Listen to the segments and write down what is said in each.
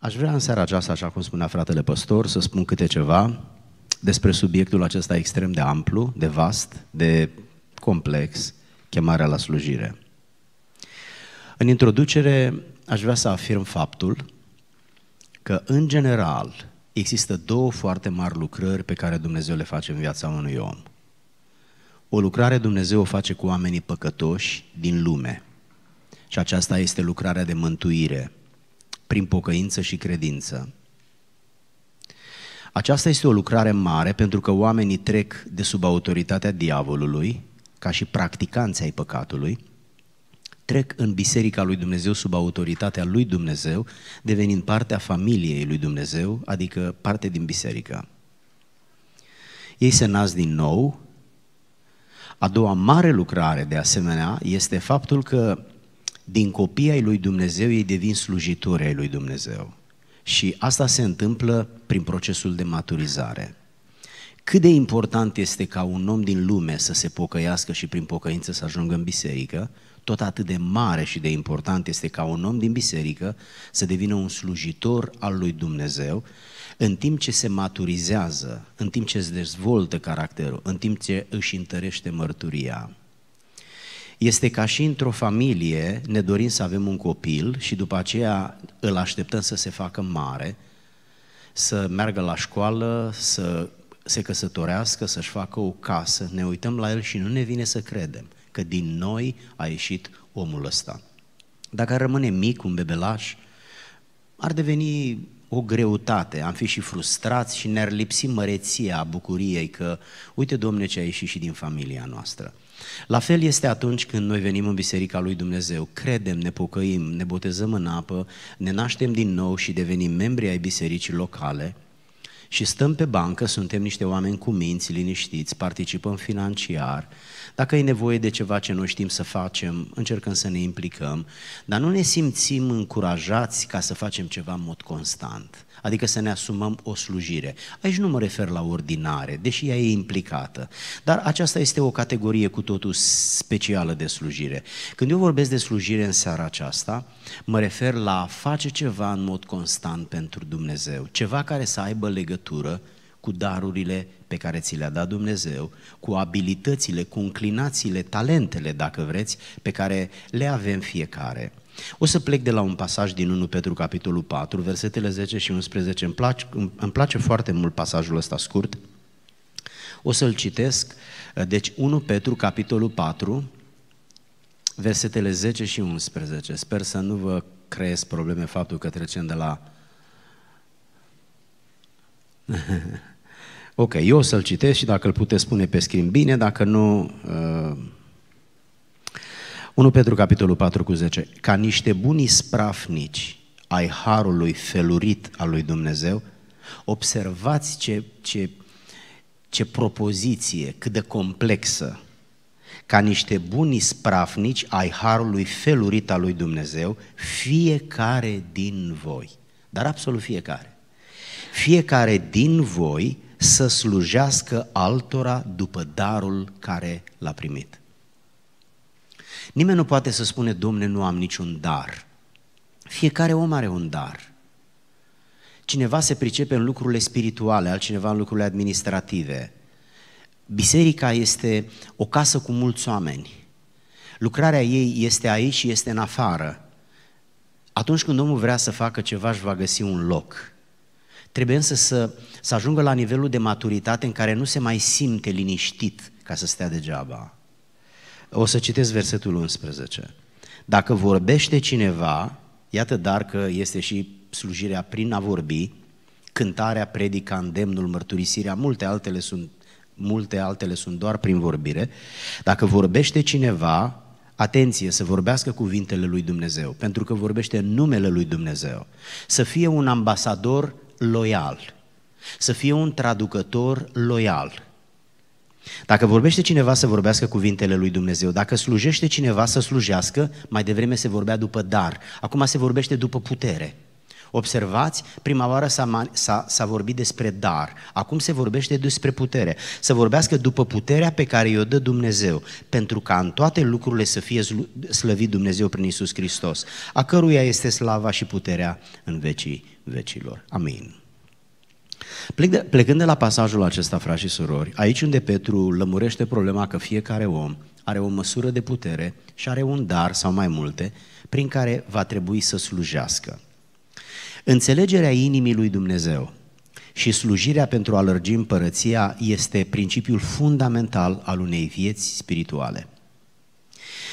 Aș vrea în seara aceasta, așa cum spunea fratele păstor, să spun câte ceva despre subiectul acesta extrem de amplu, de vast, de complex, chemarea la slujire. În introducere, aș vrea să afirm faptul că, în general, există două foarte mari lucrări pe care Dumnezeu le face în viața unui om. O lucrare Dumnezeu o face cu oamenii păcătoși din lume. Și aceasta este lucrarea de mântuire, prin pocăință și credință. Aceasta este o lucrare mare pentru că oamenii trec de sub autoritatea diavolului, ca și practicanții ai păcatului, trec în biserica lui Dumnezeu sub autoritatea lui Dumnezeu, devenind partea familiei lui Dumnezeu, adică parte din biserică. Ei se nasc din nou. A doua mare lucrare, de asemenea, este faptul că din copii ai lui Dumnezeu ei devin slujitori ai lui Dumnezeu. Și asta se întâmplă prin procesul de maturizare. Cât de important este ca un om din lume să se pocăiască și prin pocăință să ajungă în biserică, tot atât de mare și de important este ca un om din biserică să devină un slujitor al lui Dumnezeu, în timp ce se maturizează, în timp ce îți dezvoltă caracterul, în timp ce își întărește mărturia. Este ca și într-o familie ne dorim să avem un copil și după aceea îl așteptăm să se facă mare, să meargă la școală, să se căsătorească, să-și facă o casă. Ne uităm la el și nu ne vine să credem că din noi a ieșit omul ăsta. Dacă ar rămâne mic, un bebelaș, ar deveni o greutate, am fi și frustrați și ne-ar lipsi măreția bucuriei că, uite, domne, ce a ieșit și din familia noastră. La fel este atunci când noi venim în Biserica lui Dumnezeu, credem, ne pocăim, ne botezăm în apă, ne naștem din nou și devenim membri ai bisericii locale și stăm pe bancă, suntem niște oameni cu minți, liniștiți, participăm financiar, dacă e nevoie de ceva ce noi știm să facem, încercăm să ne implicăm, dar nu ne simțim încurajați ca să facem ceva în mod constant adică să ne asumăm o slujire. Aici nu mă refer la ordinare, deși ea e implicată, dar aceasta este o categorie cu totul specială de slujire. Când eu vorbesc de slujire în seara aceasta, mă refer la a face ceva în mod constant pentru Dumnezeu, ceva care să aibă legătură cu darurile pe care ți le-a dat Dumnezeu, cu abilitățile, cu înclinațiile, talentele, dacă vreți, pe care le avem fiecare. O să plec de la un pasaj din 1 Petru, capitolul 4, versetele 10 și 11. Îmi place, îmi place foarte mult pasajul ăsta scurt. O să-l citesc. Deci 1 Petru, capitolul 4, versetele 10 și 11. Sper să nu vă creez probleme faptul că trecem de la... ok, eu o să-l citesc și dacă îl puteți spune pe scrim bine, dacă nu... Uh 1 Petru capitolul 4 cu 10. Ca niște buni sprafnici ai harului felurit al lui Dumnezeu, observați ce, ce, ce propoziție, cât de complexă. Ca niște buni sprafnici ai harului felurit al lui Dumnezeu, fiecare din voi, dar absolut fiecare, fiecare din voi să slujească altora după darul care l-a primit. Nimeni nu poate să spune, domne, nu am niciun dar. Fiecare om are un dar. Cineva se pricepe în lucrurile spirituale, altcineva în lucrurile administrative. Biserica este o casă cu mulți oameni. Lucrarea ei este aici și este în afară. Atunci când omul vrea să facă ceva, își va găsi un loc. Trebuie însă să, să ajungă la nivelul de maturitate în care nu se mai simte liniștit ca să stea degeaba. O să citesc versetul 11. Dacă vorbește cineva, iată dar că este și slujirea prin a vorbi, cântarea, predica, îndemnul, mărturisirea, multe altele sunt, multe altele sunt doar prin vorbire. Dacă vorbește cineva, atenție, să vorbească cuvintele lui Dumnezeu, pentru că vorbește numele lui Dumnezeu. Să fie un ambasador loial, să fie un traducător loial, dacă vorbește cineva să vorbească cuvintele lui Dumnezeu, dacă slujește cineva să slujească, mai devreme se vorbea după dar, acum se vorbește după putere. Observați, prima oară s-a, s-a, s-a vorbit despre dar, acum se vorbește despre putere. Să vorbească după puterea pe care i-o dă Dumnezeu, pentru ca în toate lucrurile să fie slăvit Dumnezeu prin Isus Hristos, a căruia este slava și puterea în vecii vecilor. Amin. Plec de, plecând de la pasajul acesta, frați și surori, aici unde Petru lămurește problema că fiecare om are o măsură de putere și are un dar sau mai multe prin care va trebui să slujească. Înțelegerea inimii lui Dumnezeu și slujirea pentru a lărgi împărăția este principiul fundamental al unei vieți spirituale.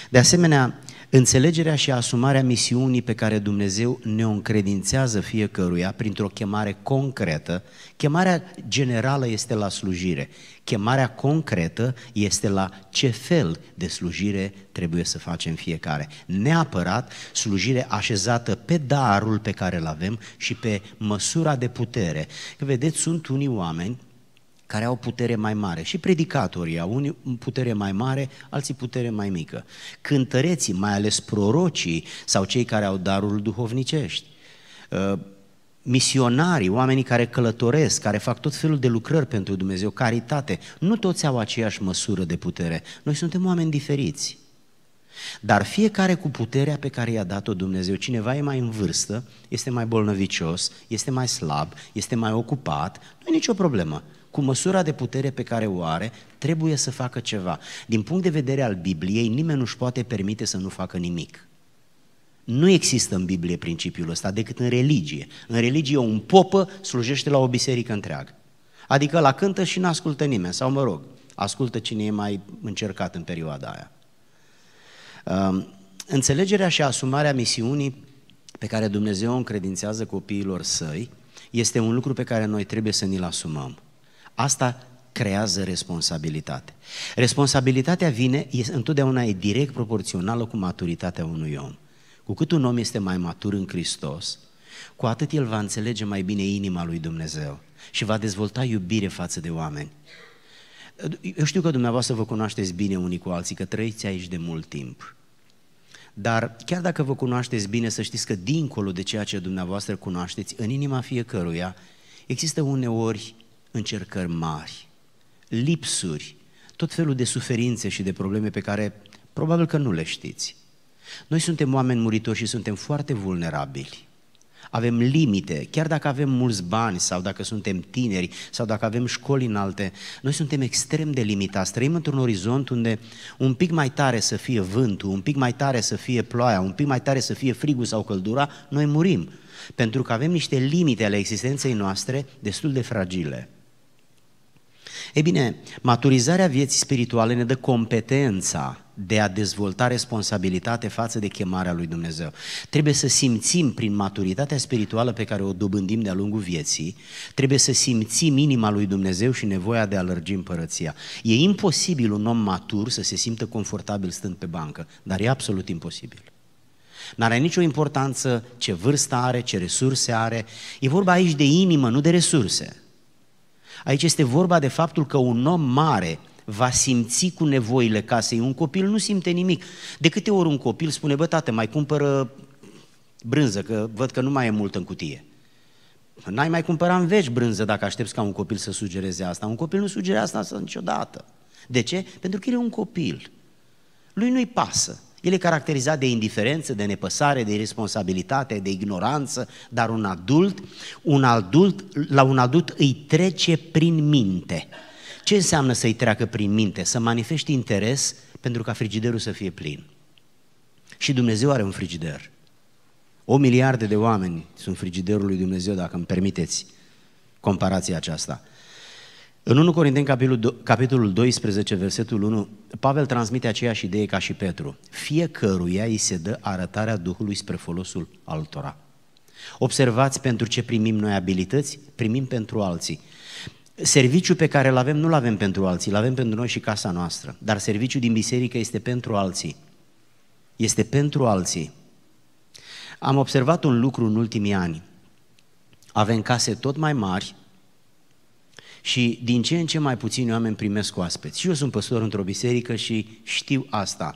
De asemenea, Înțelegerea și asumarea misiunii pe care Dumnezeu ne-o încredințează fiecăruia printr-o chemare concretă, chemarea generală este la slujire, chemarea concretă este la ce fel de slujire trebuie să facem fiecare. Neapărat slujire așezată pe darul pe care îl avem și pe măsura de putere. Că vedeți, sunt unii oameni care au putere mai mare. Și predicatorii au unii putere mai mare, alții putere mai mică. Cântăreții, mai ales prorocii sau cei care au darul duhovnicești, uh, misionarii, oamenii care călătoresc, care fac tot felul de lucrări pentru Dumnezeu, caritate, nu toți au aceeași măsură de putere. Noi suntem oameni diferiți. Dar fiecare cu puterea pe care i-a dat-o Dumnezeu. Cineva e mai în vârstă, este mai bolnăvicios, este mai slab, este mai ocupat, nu e nicio problemă cu măsura de putere pe care o are, trebuie să facă ceva. Din punct de vedere al Bibliei, nimeni nu-și poate permite să nu facă nimic. Nu există în Biblie principiul ăsta decât în religie. În religie un popă slujește la o biserică întreagă. Adică la cântă și nu ascultă nimeni, sau mă rog, ascultă cine e mai încercat în perioada aia. Um, înțelegerea și asumarea misiunii pe care Dumnezeu o încredințează copiilor săi este un lucru pe care noi trebuie să ni-l asumăm. Asta creează responsabilitate. Responsabilitatea vine, întotdeauna e direct proporțională cu maturitatea unui om. Cu cât un om este mai matur în Hristos, cu atât el va înțelege mai bine inima lui Dumnezeu și va dezvolta iubire față de oameni. Eu știu că dumneavoastră vă cunoașteți bine unii cu alții, că trăiți aici de mult timp. Dar chiar dacă vă cunoașteți bine, să știți că dincolo de ceea ce dumneavoastră cunoașteți, în inima fiecăruia, există uneori încercări mari, lipsuri, tot felul de suferințe și de probleme pe care probabil că nu le știți. Noi suntem oameni muritori și suntem foarte vulnerabili. Avem limite, chiar dacă avem mulți bani sau dacă suntem tineri sau dacă avem școli înalte, noi suntem extrem de limitați. Trăim într-un orizont unde un pic mai tare să fie vântul, un pic mai tare să fie ploaia, un pic mai tare să fie frigul sau căldura, noi murim. Pentru că avem niște limite ale existenței noastre destul de fragile. Ei bine, maturizarea vieții spirituale ne dă competența de a dezvolta responsabilitate față de chemarea lui Dumnezeu. Trebuie să simțim prin maturitatea spirituală pe care o dobândim de-a lungul vieții, trebuie să simțim inima lui Dumnezeu și nevoia de a lărgi împărăția. E imposibil un om matur să se simtă confortabil stând pe bancă, dar e absolut imposibil. N-are nicio importanță ce vârstă are, ce resurse are. E vorba aici de inimă, nu de resurse. Aici este vorba de faptul că un om mare va simți cu nevoile casei. Un copil nu simte nimic. De câte ori un copil spune, bă, tată, mai cumpără brânză, că văd că nu mai e mult în cutie. N-ai mai cumpăra în veci brânză dacă aștepți ca un copil să sugereze asta. Un copil nu sugere asta niciodată. De ce? Pentru că el e un copil. Lui nu-i pasă. El e caracterizat de indiferență, de nepăsare, de irresponsabilitate, de ignoranță, dar un adult, un adult, la un adult îi trece prin minte. Ce înseamnă să-i treacă prin minte? Să manifeste interes pentru ca frigiderul să fie plin. Și Dumnezeu are un frigider. O miliarde de oameni sunt frigiderul lui Dumnezeu, dacă îmi permiteți comparația aceasta. În 1 Corinteni, capitolul, capitolul 12, versetul 1, Pavel transmite aceeași idee ca și Petru. Fiecăruia îi se dă arătarea Duhului spre folosul altora. Observați pentru ce primim noi abilități, primim pentru alții. Serviciul pe care îl avem nu-l avem pentru alții, îl avem pentru noi și casa noastră. Dar serviciul din biserică este pentru alții. Este pentru alții. Am observat un lucru în ultimii ani. Avem case tot mai mari, și din ce în ce mai puțini oameni primesc oaspeți. Și eu sunt păstor într-o biserică și știu asta.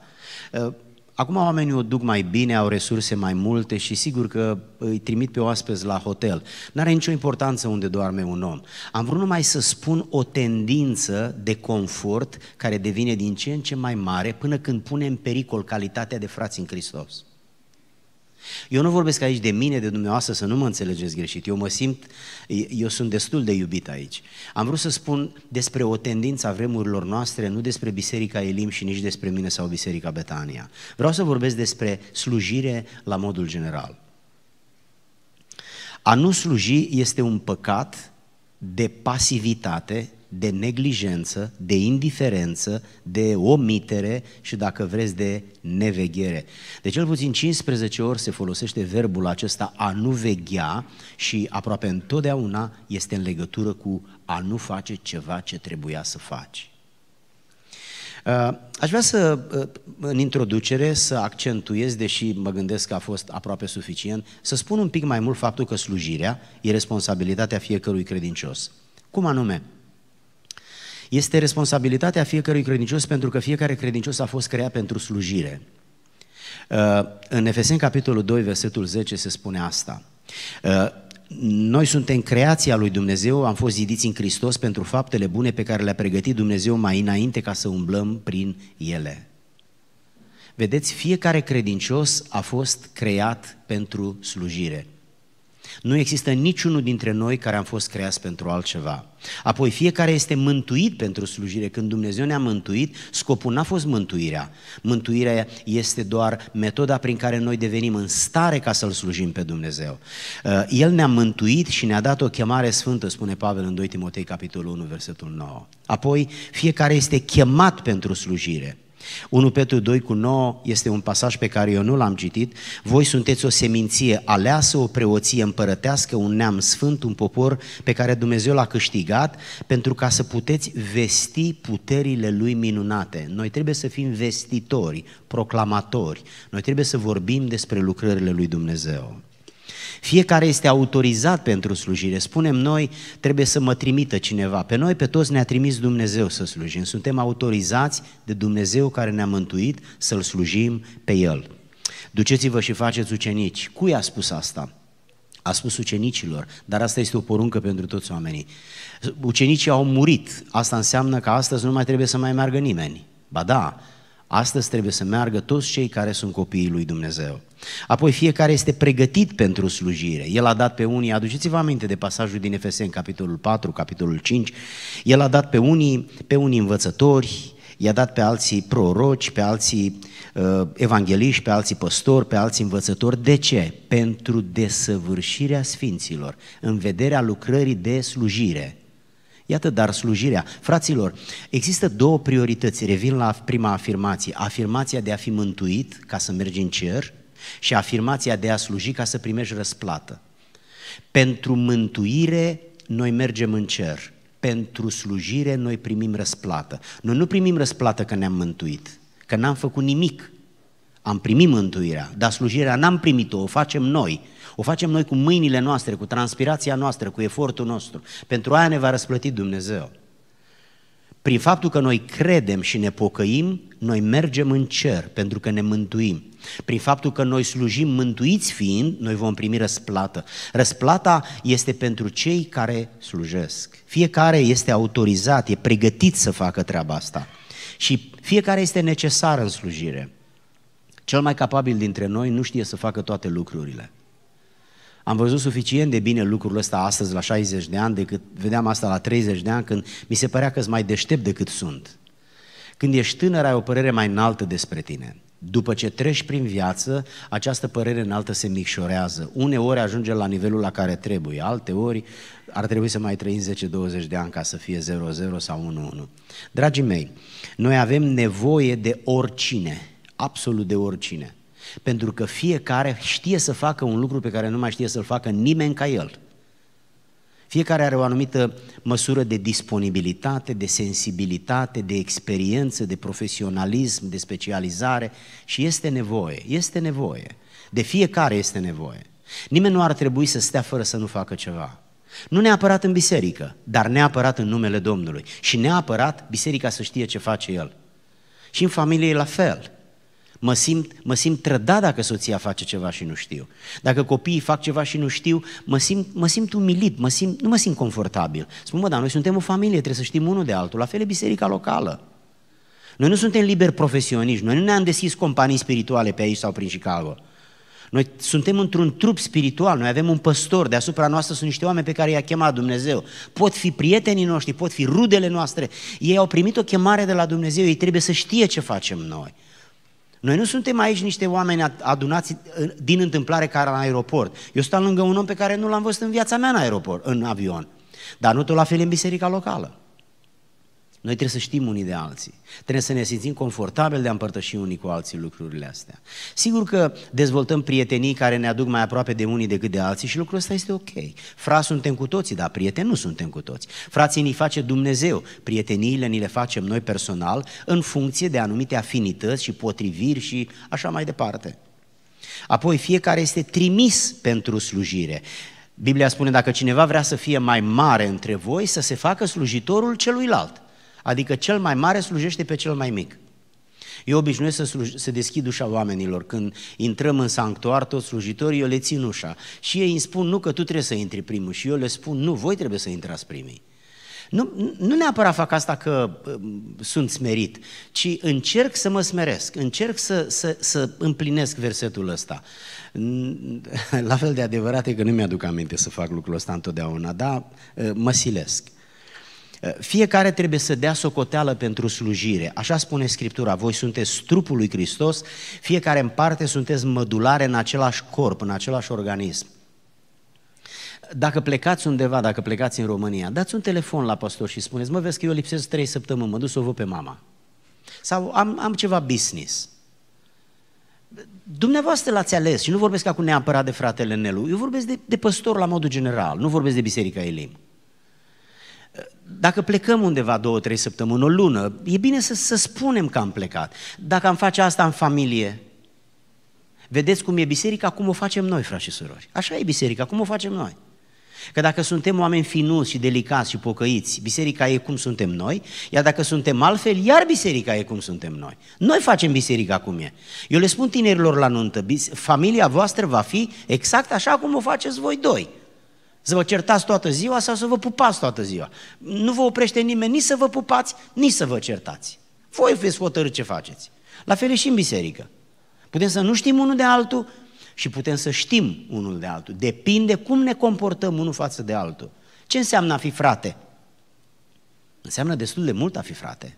Ă, acum oamenii o duc mai bine, au resurse mai multe și sigur că îi trimit pe oaspeți la hotel. N-are nicio importanță unde doarme un om. Am vrut numai să spun o tendință de confort care devine din ce în ce mai mare până când pune în pericol calitatea de frați în Hristos. Eu nu vorbesc aici de mine, de dumneavoastră, să nu mă înțelegeți greșit. Eu mă simt, eu sunt destul de iubit aici. Am vrut să spun despre o tendință a vremurilor noastre, nu despre Biserica Elim și nici despre mine sau Biserica Betania. Vreau să vorbesc despre slujire la modul general. A nu sluji este un păcat de pasivitate de neglijență, de indiferență, de omitere și, dacă vreți, de neveghere. De cel puțin 15 ori se folosește verbul acesta a nu veghea și aproape întotdeauna este în legătură cu a nu face ceva ce trebuia să faci. Uh, aș vrea să, uh, în introducere, să accentuez, deși mă gândesc că a fost aproape suficient, să spun un pic mai mult faptul că slujirea e responsabilitatea fiecărui credincios. Cum anume? Este responsabilitatea fiecărui credincios pentru că fiecare credincios a fost creat pentru slujire. Uh, în Efeseni, capitolul 2, versetul 10, se spune asta. Uh, noi suntem creația lui Dumnezeu, am fost zidiți în Hristos pentru faptele bune pe care le-a pregătit Dumnezeu mai înainte ca să umblăm prin ele. Vedeți, fiecare credincios a fost creat pentru slujire. Nu există niciunul dintre noi care am fost creați pentru altceva. Apoi fiecare este mântuit pentru slujire. Când Dumnezeu ne-a mântuit, scopul n-a fost mântuirea. Mântuirea este doar metoda prin care noi devenim în stare ca să-L slujim pe Dumnezeu. Uh, El ne-a mântuit și ne-a dat o chemare sfântă, spune Pavel în 2 Timotei capitolul 1, versetul 9. Apoi fiecare este chemat pentru slujire. 1 Petru 2 cu 9 este un pasaj pe care eu nu l-am citit. Voi sunteți o seminție aleasă, o preoție împărătească, un neam sfânt, un popor pe care Dumnezeu l-a câștigat pentru ca să puteți vesti puterile lui minunate. Noi trebuie să fim vestitori, proclamatori. Noi trebuie să vorbim despre lucrările lui Dumnezeu. Fiecare este autorizat pentru slujire. Spunem noi, trebuie să mă trimită cineva. Pe noi, pe toți ne-a trimis Dumnezeu să slujim. Suntem autorizați de Dumnezeu care ne-a mântuit să-L slujim pe El. Duceți-vă și faceți ucenici. Cui a spus asta? A spus ucenicilor, dar asta este o poruncă pentru toți oamenii. Ucenicii au murit, asta înseamnă că astăzi nu mai trebuie să mai meargă nimeni. Ba da, Astăzi trebuie să meargă toți cei care sunt copiii lui Dumnezeu. Apoi fiecare este pregătit pentru slujire. El a dat pe unii, aduceți-vă aminte de pasajul din Efeseni, capitolul 4, capitolul 5, el a dat pe unii, pe unii învățători, i-a dat pe alții proroci, pe alții uh, evangeliști, pe alții păstori, pe alții învățători. De ce? Pentru desăvârșirea sfinților, în vederea lucrării de slujire. Iată, dar slujirea. Fraților, există două priorități. Revin la prima afirmație. Afirmația de a fi mântuit ca să mergi în cer și afirmația de a sluji ca să primești răsplată. Pentru mântuire noi mergem în cer. Pentru slujire noi primim răsplată. Noi nu primim răsplată că ne-am mântuit, că n-am făcut nimic. Am primit mântuirea, dar slujirea n-am primit-o, o facem noi. O facem noi cu mâinile noastre, cu transpirația noastră, cu efortul nostru. Pentru aia ne va răsplăti Dumnezeu. Prin faptul că noi credem și ne pocăim, noi mergem în cer pentru că ne mântuim. Prin faptul că noi slujim mântuiți fiind, noi vom primi răsplată. Răsplata este pentru cei care slujesc. Fiecare este autorizat, e pregătit să facă treaba asta. Și fiecare este necesar în slujire. Cel mai capabil dintre noi nu știe să facă toate lucrurile. Am văzut suficient de bine lucrul ăsta astăzi la 60 de ani decât vedeam asta la 30 de ani când mi se părea că sunt mai deștept decât sunt. Când ești tânăr ai o părere mai înaltă despre tine. După ce treci prin viață, această părere înaltă se micșorează. Uneori ajunge la nivelul la care trebuie, alteori ori ar trebui să mai trăim 10-20 de ani ca să fie 0-0 sau 1-1. Dragii mei, noi avem nevoie de oricine, absolut de oricine. Pentru că fiecare știe să facă un lucru pe care nu mai știe să-l facă nimeni ca el. Fiecare are o anumită măsură de disponibilitate, de sensibilitate, de experiență, de profesionalism, de specializare și este nevoie, este nevoie. De fiecare este nevoie. Nimeni nu ar trebui să stea fără să nu facă ceva. Nu neapărat în biserică, dar neapărat în numele Domnului. Și neapărat biserica să știe ce face el. Și în familie e la fel. Mă simt, mă simt trădat dacă soția face ceva și nu știu. Dacă copiii fac ceva și nu știu, mă simt, mă simt umilit, mă simt, nu mă simt confortabil. Spun, mă, dar noi suntem o familie, trebuie să știm unul de altul. La fel e biserica locală. Noi nu suntem liberi profesioniști, noi nu ne-am deschis companii spirituale pe aici sau prin Chicago. Noi suntem într-un trup spiritual, noi avem un păstor, deasupra noastră sunt niște oameni pe care i-a chemat Dumnezeu. Pot fi prietenii noștri, pot fi rudele noastre. Ei au primit o chemare de la Dumnezeu, ei trebuie să știe ce facem noi. Noi nu suntem aici niște oameni adunați din întâmplare ca la aeroport. Eu stau lângă un om pe care nu l-am văzut în viața mea în aeroport, în avion. Dar nu tot la fel în biserica locală. Noi trebuie să știm unii de alții. Trebuie să ne simțim confortabil de a împărtăși unii cu alții lucrurile astea. Sigur că dezvoltăm prietenii care ne aduc mai aproape de unii decât de alții și lucrul ăsta este ok. Frați suntem cu toții, dar prieteni nu suntem cu toți. Frații ni face Dumnezeu, prieteniile ni le facem noi personal în funcție de anumite afinități și potriviri și așa mai departe. Apoi fiecare este trimis pentru slujire. Biblia spune, dacă cineva vrea să fie mai mare între voi, să se facă slujitorul celuilalt. Adică cel mai mare slujește pe cel mai mic. Eu obișnuiesc să, sluj- să deschid ușa oamenilor. Când intrăm în sanctuar, toți slujitorii, eu le țin ușa. Și ei îmi spun, nu, că tu trebuie să intri primul. Și eu le spun, nu, voi trebuie să intrați primii. Nu, nu neapărat fac asta că um, sunt smerit, ci încerc să mă smeresc, încerc să, să, să împlinesc versetul ăsta. La fel de adevărat e că nu mi-aduc aminte să fac lucrul ăsta întotdeauna, dar uh, mă silesc. Eh, fiecare trebuie să dea socoteală pentru slujire. Așa spune Scriptura, voi sunteți trupul lui Hristos, fiecare în parte sunteți mădulare în același corp, în același organism. Dacă plecați undeva, dacă plecați în România, dați un telefon la pastor și spuneți, mă, vezi că eu lipsesc trei săptămâni, mă duc să o văd pe mama. Sau am, am ceva business. Dumneavoastră l-ați ales și nu vorbesc acum neapărat de fratele Nelu, eu vorbesc de, de păstor la modul general, nu vorbesc de Biserica Elim. Dacă plecăm undeva două, trei săptămâni, o lună, e bine să, să spunem că am plecat. Dacă am face asta în familie, vedeți cum e biserica, cum o facem noi, frați și surori. Așa e biserica, cum o facem noi. Că dacă suntem oameni finuți și delicați și pocăiți, biserica e cum suntem noi, iar dacă suntem altfel, iar biserica e cum suntem noi. Noi facem biserica cum e. Eu le spun tinerilor la nuntă, familia voastră va fi exact așa cum o faceți voi doi. Să vă certați toată ziua sau să vă pupați toată ziua. Nu vă oprește nimeni nici să vă pupați, nici să vă certați. Voi veți hotărâ ce faceți. La fel e și în biserică. Putem să nu știm unul de altul și putem să știm unul de altul. Depinde cum ne comportăm unul față de altul. Ce înseamnă a fi frate? Înseamnă destul de mult a fi frate.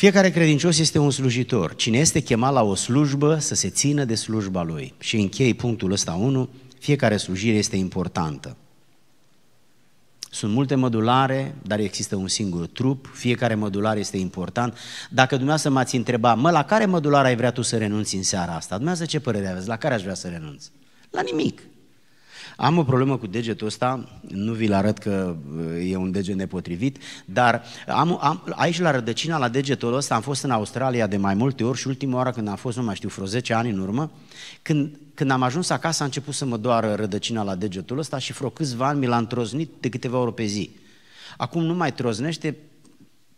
Fiecare credincios este un slujitor. Cine este chemat la o slujbă, să se țină de slujba lui. Și închei punctul ăsta 1, fiecare slujire este importantă. Sunt multe mădulare, dar există un singur trup, fiecare mădular este important. Dacă dumneavoastră m-ați întrebat, mă, la care mădular ai vrea tu să renunți în seara asta? Dumneavoastră ce părere aveți? La care aș vrea să renunț? La nimic. Am o problemă cu degetul ăsta, nu vi-l arăt că uh, e un deget nepotrivit, dar am, am, aici la rădăcina, la degetul ăsta, am fost în Australia de mai multe ori și ultima oară când am fost, nu mai știu, vreo 10 ani în urmă, când, când am ajuns acasă a început să mă doară rădăcina la degetul ăsta și vreo câțiva ani mi l-am troznit de câteva ori pe zi. Acum nu mai troznește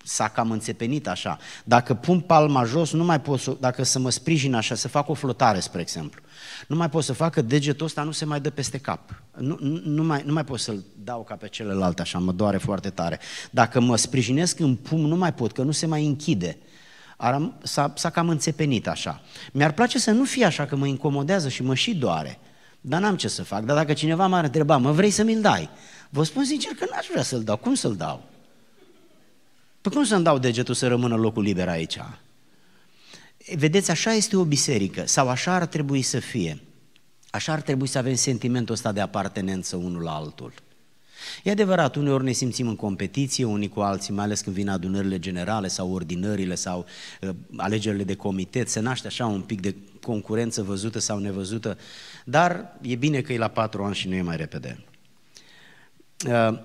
s-a cam înțepenit așa. Dacă pun palma jos, nu mai pot să, dacă să mă sprijin așa, să fac o flotare, spre exemplu, nu mai pot să fac că degetul ăsta nu se mai dă peste cap. Nu, nu, nu, mai, nu mai pot să-l dau ca pe celălalt așa, mă doare foarte tare. Dacă mă sprijinesc în pumn, nu mai pot, că nu se mai închide. Ar, s-a, s-a cam înțepenit așa. Mi-ar place să nu fie așa, că mă incomodează și mă și doare. Dar n-am ce să fac. Dar dacă cineva m-ar întreba, mă vrei să mi-l dai? Vă spun sincer că n-aș vrea să-l dau. Cum să-l dau? Pe păi cum să-mi dau degetul să rămână locul liber aici? Vedeți, așa este o biserică, sau așa ar trebui să fie. Așa ar trebui să avem sentimentul ăsta de apartenență unul la altul. E adevărat, uneori ne simțim în competiție unii cu alții, mai ales când vin adunările generale sau ordinările sau uh, alegerile de comitet, se naște așa un pic de concurență văzută sau nevăzută, dar e bine că e la patru ani și nu e mai repede. Uh,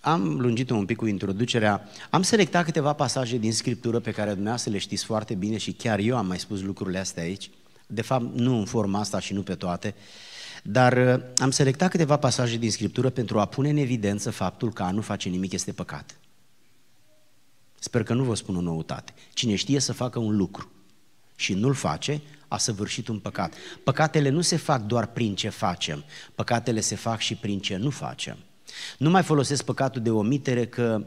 am lungit-o un pic cu introducerea, am selectat câteva pasaje din Scriptură pe care dumneavoastră le știți foarte bine și chiar eu am mai spus lucrurile astea aici, de fapt nu în forma asta și nu pe toate, dar uh, am selectat câteva pasaje din Scriptură pentru a pune în evidență faptul că a nu face nimic este păcat. Sper că nu vă spun o noutate. Cine știe să facă un lucru și nu-l face, a săvârșit un păcat. Păcatele nu se fac doar prin ce facem, păcatele se fac și prin ce nu facem. Nu mai folosesc păcatul de omitere că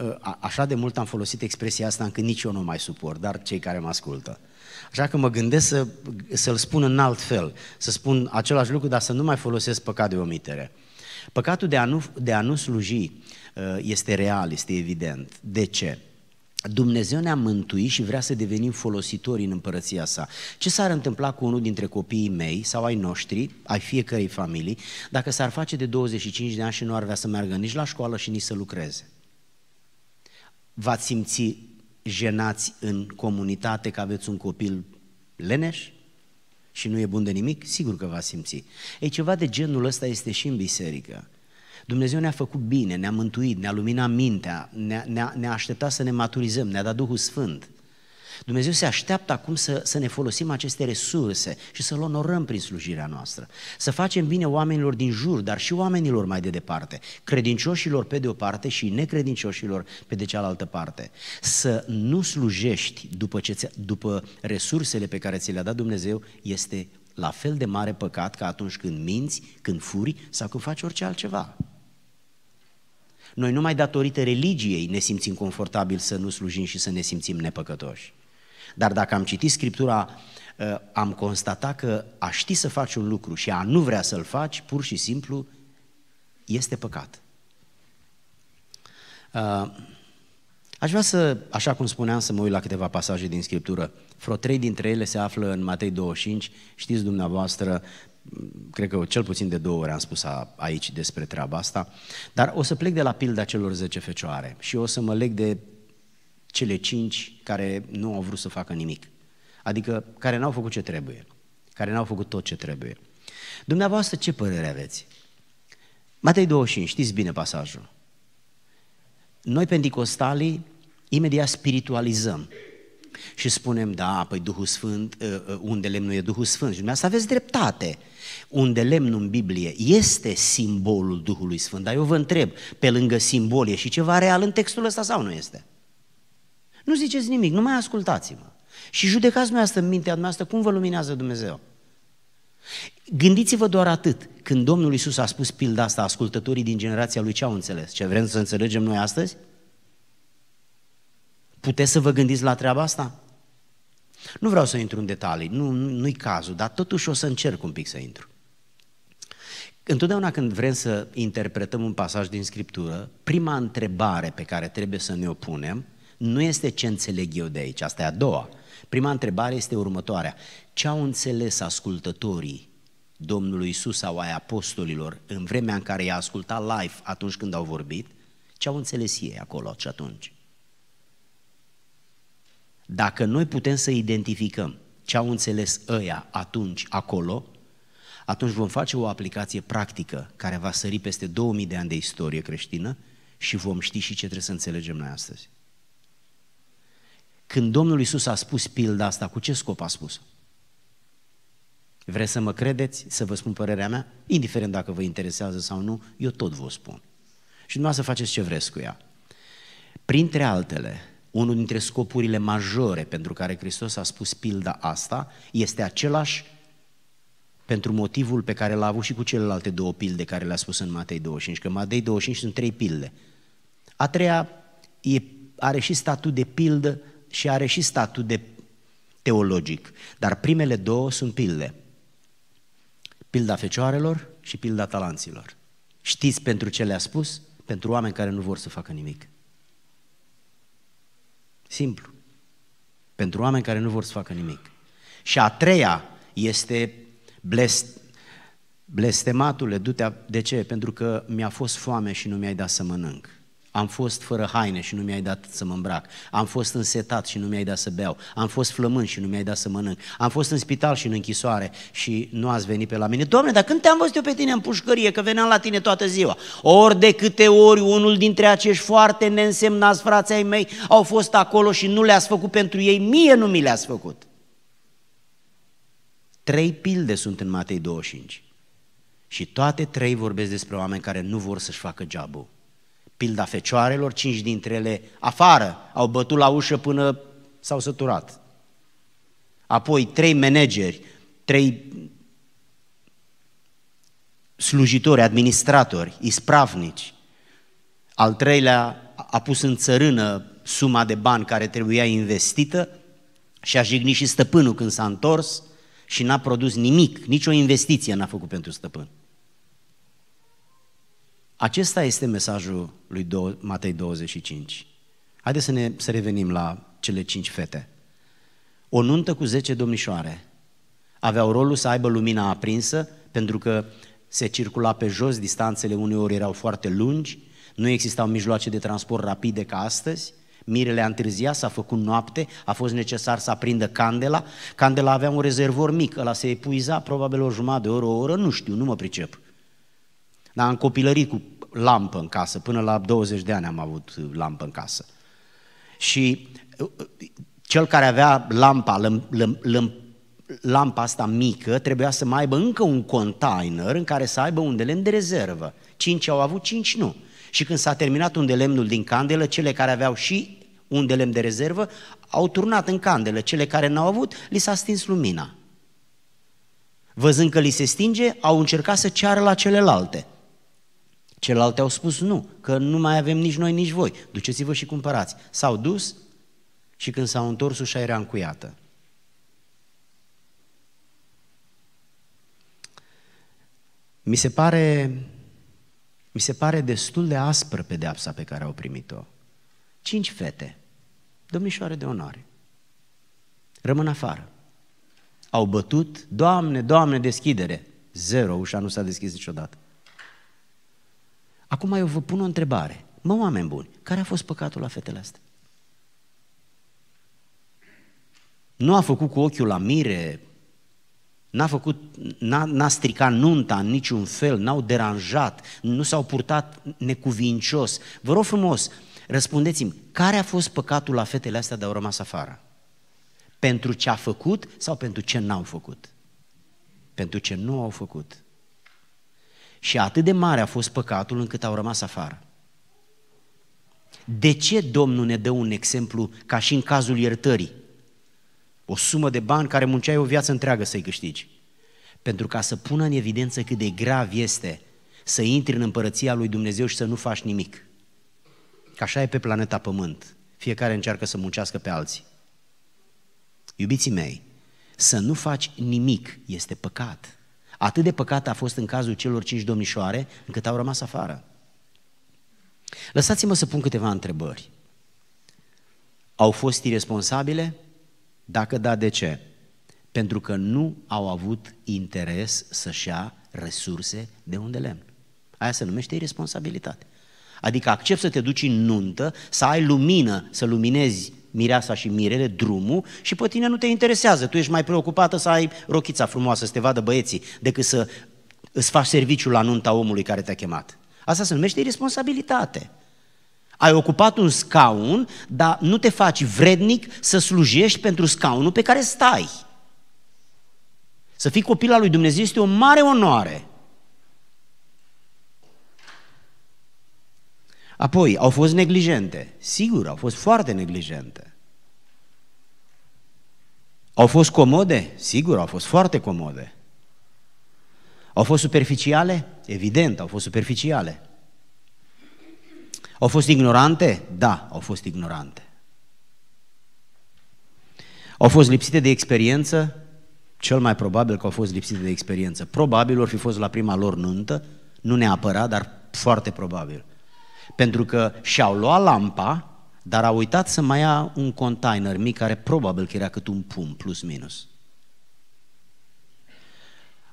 ă, așa de mult am folosit expresia asta încât nici eu nu mai suport, dar cei care mă ascultă. Așa că mă gândesc să, să-l spun în alt fel, să spun același lucru, dar să nu mai folosesc păcat de omitere. Păcatul de a nu, de a nu sluji ă, este real, este evident. De ce? Dumnezeu ne-a mântuit și vrea să devenim folositori în împărăția sa. Ce s-ar întâmpla cu unul dintre copiii mei sau ai noștri, ai fiecărei familii, dacă s-ar face de 25 de ani și nu ar vrea să meargă nici la școală și nici să lucreze? V-ați simți jenați în comunitate că aveți un copil leneș și nu e bun de nimic? Sigur că v-ați simți. Ei, ceva de genul ăsta este și în biserică. Dumnezeu ne-a făcut bine, ne-a mântuit, ne-a luminat mintea, ne-a, ne-a, ne așteptat să ne maturizăm, ne-a dat Duhul Sfânt. Dumnezeu se așteaptă acum să, să ne folosim aceste resurse și să-L onorăm prin slujirea noastră. Să facem bine oamenilor din jur, dar și oamenilor mai de departe. Credincioșilor pe de o parte și necredincioșilor pe de cealaltă parte. Să nu slujești după, ce după resursele pe care ți le-a dat Dumnezeu este la fel de mare păcat ca atunci când minți, când furi sau când faci orice altceva. Noi numai datorită religiei ne simțim confortabil să nu slujim și să ne simțim nepăcătoși. Dar dacă am citit Scriptura, ă, am constatat că a ști să faci un lucru și a nu vrea să-l faci, pur și simplu, este păcat. Ă, aș vrea să, așa cum spuneam, să mă uit la câteva pasaje din Scriptură. Vreo trei dintre ele se află în Matei 25, știți dumneavoastră, cred că cel puțin de două ori am spus aici despre treaba asta, dar o să plec de la pilda celor 10 fecioare și o să mă leg de cele cinci care nu au vrut să facă nimic. Adică care n-au făcut ce trebuie, care n-au făcut tot ce trebuie. Dumneavoastră ce părere aveți? Matei 25, știți bine pasajul. Noi, pentecostalii, imediat spiritualizăm și spunem, da, păi Duhul Sfânt, ă, ă, unde lemnul e Duhul Sfânt. Și dumneavoastră aveți dreptate. Unde lemnul în Biblie este simbolul Duhului Sfânt. Dar eu vă întreb, pe lângă simbol e și ceva real în textul ăsta sau nu este? Nu ziceți nimic, nu mai ascultați-mă. Și judecați dumneavoastră în mintea dumneavoastră cum vă luminează Dumnezeu. Gândiți-vă doar atât. Când Domnul Isus a spus pilda asta, ascultătorii din generația lui ce au înțeles? Ce vrem să înțelegem noi astăzi? Puteți să vă gândiți la treaba asta? Nu vreau să intru în detalii, nu, nu-i cazul, dar totuși o să încerc un pic să intru. Întotdeauna când vrem să interpretăm un pasaj din Scriptură, prima întrebare pe care trebuie să ne o punem nu este ce înțeleg eu de aici, asta e a doua. Prima întrebare este următoarea. Ce au înțeles ascultătorii Domnului Isus sau ai apostolilor în vremea în care i-a ascultat live atunci când au vorbit? Ce au înțeles ei acolo și atunci? Dacă noi putem să identificăm ce au înțeles ăia atunci, acolo, atunci vom face o aplicație practică care va sări peste 2000 de ani de istorie creștină și vom ști și ce trebuie să înțelegem noi astăzi. Când Domnul Isus a spus pilda asta, cu ce scop a spus? Vreți să mă credeți, să vă spun părerea mea? Indiferent dacă vă interesează sau nu, eu tot vă spun. Și dumneavoastră faceți ce vreți cu ea. Printre altele, unul dintre scopurile majore pentru care Hristos a spus pilda asta este același pentru motivul pe care l-a avut și cu celelalte două pilde care le-a spus în Matei 25, că Matei 25 sunt trei pilde. A treia e, are și statut de pildă și are și statut de teologic, dar primele două sunt pilde. Pilda fecioarelor și pilda talanților. Știți pentru ce le-a spus? Pentru oameni care nu vor să facă nimic. Simplu. Pentru oameni care nu vor să facă nimic. Și a treia este blest, blestematul, du-te, de ce? Pentru că mi-a fost foame și nu mi-ai dat să mănânc. Am fost fără haine și nu mi-ai dat să mă îmbrac. Am fost însetat și nu mi-ai dat să beau. Am fost flămând și nu mi-ai dat să mănânc. Am fost în spital și în închisoare și nu ați venit pe la mine. Doamne, dar când te-am văzut eu pe tine în pușcărie, că veneam la tine toată ziua? Ori de câte ori unul dintre acești foarte neînsemnați frații ai mei au fost acolo și nu le-ați făcut pentru ei, mie nu mi le-ați făcut. Trei pilde sunt în Matei 25. Și toate trei vorbesc despre oameni care nu vor să-și facă geabul pilda fecioarelor, cinci dintre ele afară, au bătut la ușă până s-au săturat. Apoi trei manageri, trei slujitori, administratori, ispravnici. Al treilea a pus în țărână suma de bani care trebuia investită și a jignit și stăpânul când s-a întors și n-a produs nimic, nicio investiție n-a făcut pentru stăpân. Acesta este mesajul lui Matei 25. Haideți să, ne, să revenim la cele cinci fete. O nuntă cu zece domnișoare aveau rolul să aibă lumina aprinsă, pentru că se circula pe jos, distanțele uneori erau foarte lungi, nu existau mijloace de transport rapide ca astăzi, mirele a întârziat, s-a făcut noapte, a fost necesar să aprindă candela, candela avea un rezervor mic, ăla se epuiza probabil o jumătate de oră, o oră, nu știu, nu mă pricep. Dar am copilărit cu lampă în casă, până la 20 de ani am avut uh, lampă în casă. Și uh, uh, cel care avea lampa, l- l- l- lampa asta mică, trebuia să mai aibă încă un container în care să aibă un de lemn de rezervă. Cinci au avut, cinci nu. Și când s-a terminat un de lemnul din candelă, cele care aveau și un de lemn de rezervă au turnat în candelă. Cele care n-au avut, li s-a stins lumina. Văzând că li se stinge, au încercat să ceară la celelalte. Celelalte au spus nu, că nu mai avem nici noi, nici voi. Duceți-vă și cumpărați. S-au dus și când s-au întors, ușa era încuiată. Mi se pare, mi se pare destul de aspră pedeapsa pe care au primit-o. Cinci fete, domnișoare de onoare, rămân afară. Au bătut, Doamne, Doamne, deschidere. Zero, ușa nu s-a deschis niciodată. Acum eu vă pun o întrebare. Mă, oameni buni, care a fost păcatul la fetele astea? Nu a făcut cu ochiul la mire, n-a, făcut, n-a, n-a stricat nunta în niciun fel, n-au deranjat, nu s-au purtat necuvincios. Vă rog frumos, răspundeți-mi, care a fost păcatul la fetele astea de au rămas afară? Pentru ce a făcut sau pentru ce n-au făcut? Pentru ce nu au făcut. Și atât de mare a fost păcatul încât au rămas afară. De ce Domnul ne dă un exemplu ca și în cazul iertării? O sumă de bani care munceai o viață întreagă să-i câștigi. Pentru ca să pună în evidență cât de grav este să intri în împărăția lui Dumnezeu și să nu faci nimic. Că așa e pe planeta Pământ. Fiecare încearcă să muncească pe alții. Iubiții mei, să nu faci nimic este păcat. Atât de păcat a fost în cazul celor cinci domnișoare, încât au rămas afară. Lăsați-mă să pun câteva întrebări. Au fost irresponsabile? Dacă da, de ce? Pentru că nu au avut interes să-și ia resurse de unde lemn. Aia se numește irresponsabilitate. Adică accept să te duci în nuntă, să ai lumină, să luminezi mireasa și mirele drumul și pe tine nu te interesează. Tu ești mai preocupată să ai rochița frumoasă, să te vadă băieții, decât să îți faci serviciul la nunta omului care te-a chemat. Asta se numește irresponsabilitate. Ai ocupat un scaun, dar nu te faci vrednic să slujești pentru scaunul pe care stai. Să fii copil al lui Dumnezeu este o mare onoare. Apoi, au fost neglijente. Sigur, au fost foarte neglijente. Au fost comode? Sigur, au fost foarte comode. Au fost superficiale? Evident, au fost superficiale. Au fost ignorante? Da, au fost ignorante. Au fost lipsite de experiență? Cel mai probabil că au fost lipsite de experiență. Probabil or fi fost la prima lor nuntă, nu neapărat, dar foarte probabil pentru că și-au luat lampa, dar au uitat să mai ia un container mic care probabil că era cât un pum, plus minus.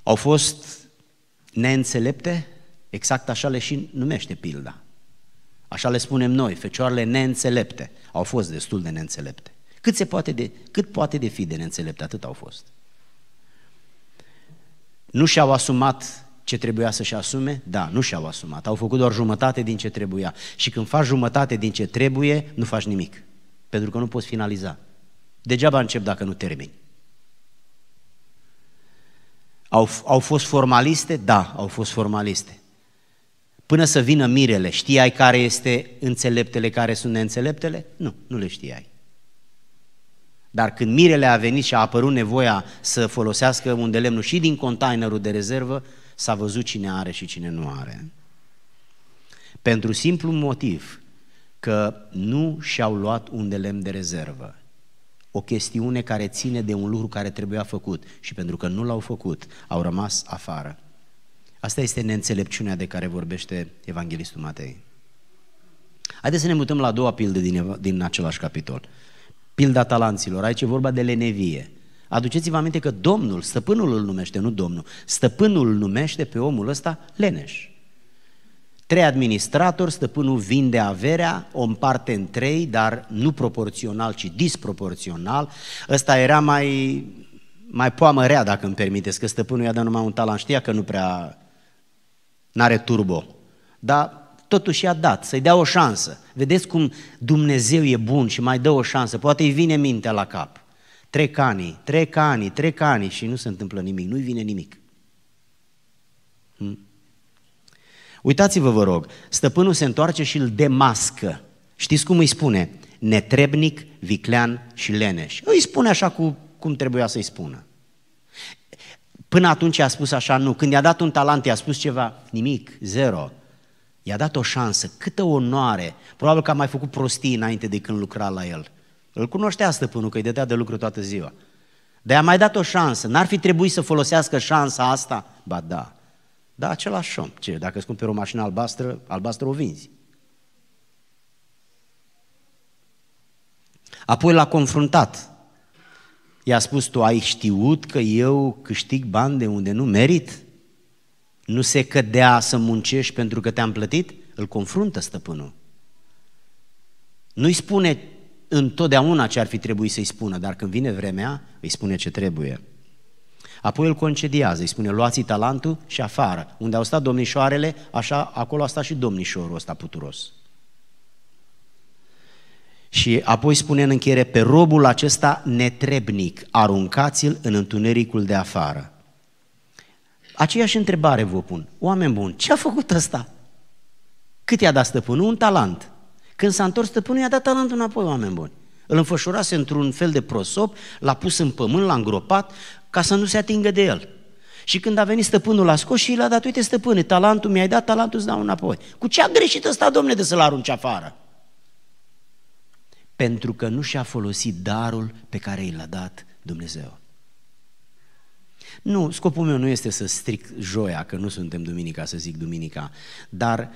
Au fost neînțelepte, exact așa le și numește pilda. Așa le spunem noi, fecioarele neînțelepte. Au fost destul de neînțelepte. Cât, se poate de, cât poate de fi de neînțelepte, atât au fost. Nu și-au asumat ce trebuia să-și asume? Da, nu și-au asumat. Au făcut doar jumătate din ce trebuia. Și când faci jumătate din ce trebuie, nu faci nimic. Pentru că nu poți finaliza. Degeaba încep dacă nu termini. Au, au fost formaliste? Da, au fost formaliste. Până să vină mirele, știai care este înțeleptele, care sunt neînțeleptele? Nu, nu le știai. Dar când mirele a venit și a apărut nevoia să folosească un de lemn și din containerul de rezervă, s-a văzut cine are și cine nu are. Pentru simplu motiv că nu și-au luat un de lemn de rezervă. O chestiune care ține de un lucru care trebuia făcut și pentru că nu l-au făcut, au rămas afară. Asta este neînțelepciunea de care vorbește Evanghelistul Matei. Haideți să ne mutăm la a doua pildă din, din același capitol. Pilda talanților. Aici e vorba de lenevie. Aduceți-vă aminte că Domnul, stăpânul îl numește, nu Domnul, stăpânul numește pe omul ăsta leneș. Trei administratori, stăpânul vinde averea, o împarte în trei, dar nu proporțional, ci disproporțional. Ăsta era mai, mai poamă rea, dacă îmi permiteți, că stăpânul i-a dat numai un talent, știa că nu prea n-are turbo. Dar totuși i-a dat, să-i dea o șansă. Vedeți cum Dumnezeu e bun și mai dă o șansă, poate îi vine mintea la cap. Trec ani, trec ani, trec ani și nu se întâmplă nimic, nu-i vine nimic. Hmm? Uitați-vă, vă rog, stăpânul se întoarce și îl demască. Știți cum îi spune? Netrebnic, viclean și leneș. Îi spune așa cu, cum trebuia să-i spună. Până atunci a spus așa, nu. Când i-a dat un talent, i-a spus ceva, nimic, zero. I-a dat o șansă, câtă onoare. Probabil că a mai făcut prostii înainte de când lucra la el. Îl cunoștea stăpânul că îi dădea de lucru toată ziua. De a mai dat o șansă. N-ar fi trebuit să folosească șansa asta? Ba da. Da, același om. Ce, dacă îți cumperi o mașină albastră, albastră o vinzi. Apoi l-a confruntat. I-a spus, tu ai știut că eu câștig bani de unde nu merit? Nu se cădea să muncești pentru că te-am plătit? Îl confruntă stăpânul. Nu-i spune întotdeauna ce ar fi trebuit să-i spună, dar când vine vremea, îi spune ce trebuie. Apoi îl concediază, îi spune luați talentul și afară. Unde au stat domnișoarele, așa, acolo a stat și domnișorul ăsta puturos. Și apoi spune în încheiere, pe robul acesta netrebnic, aruncați-l în întunericul de afară. Aceeași întrebare vă pun. Oameni buni, ce a făcut ăsta? Cât i-a dat stăpânul? Un talent. Când s-a întors stăpânul, i-a dat talentul înapoi, oameni buni. Îl înfășurase într-un fel de prosop, l-a pus în pământ, l-a îngropat, ca să nu se atingă de el. Și când a venit stăpânul, l-a scos și l-a dat, uite stăpâne, talentul mi-ai dat, talentul îți dau înapoi. Cu ce a greșit ăsta, domne, de să-l arunci afară? Pentru că nu și-a folosit darul pe care i l-a dat Dumnezeu. Nu, scopul meu nu este să stric joia, că nu suntem duminica, să zic duminica, dar uh,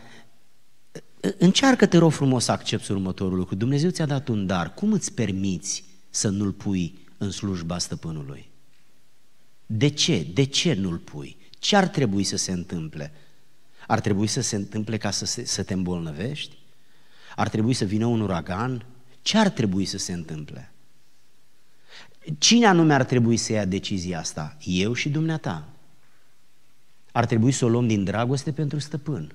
Încearcă, te rog frumos, să accepti următorul lucru. Dumnezeu ți-a dat un dar. Cum îți permiți să nu-l pui în slujba stăpânului? De ce? De ce nu-l pui? Ce ar trebui să se întâmple? Ar trebui să se întâmple ca să, se, să te îmbolnăvești? Ar trebui să vină un uragan? Ce ar trebui să se întâmple? Cine anume ar trebui să ia decizia asta? Eu și dumneata. Ar trebui să o luăm din dragoste pentru stăpân.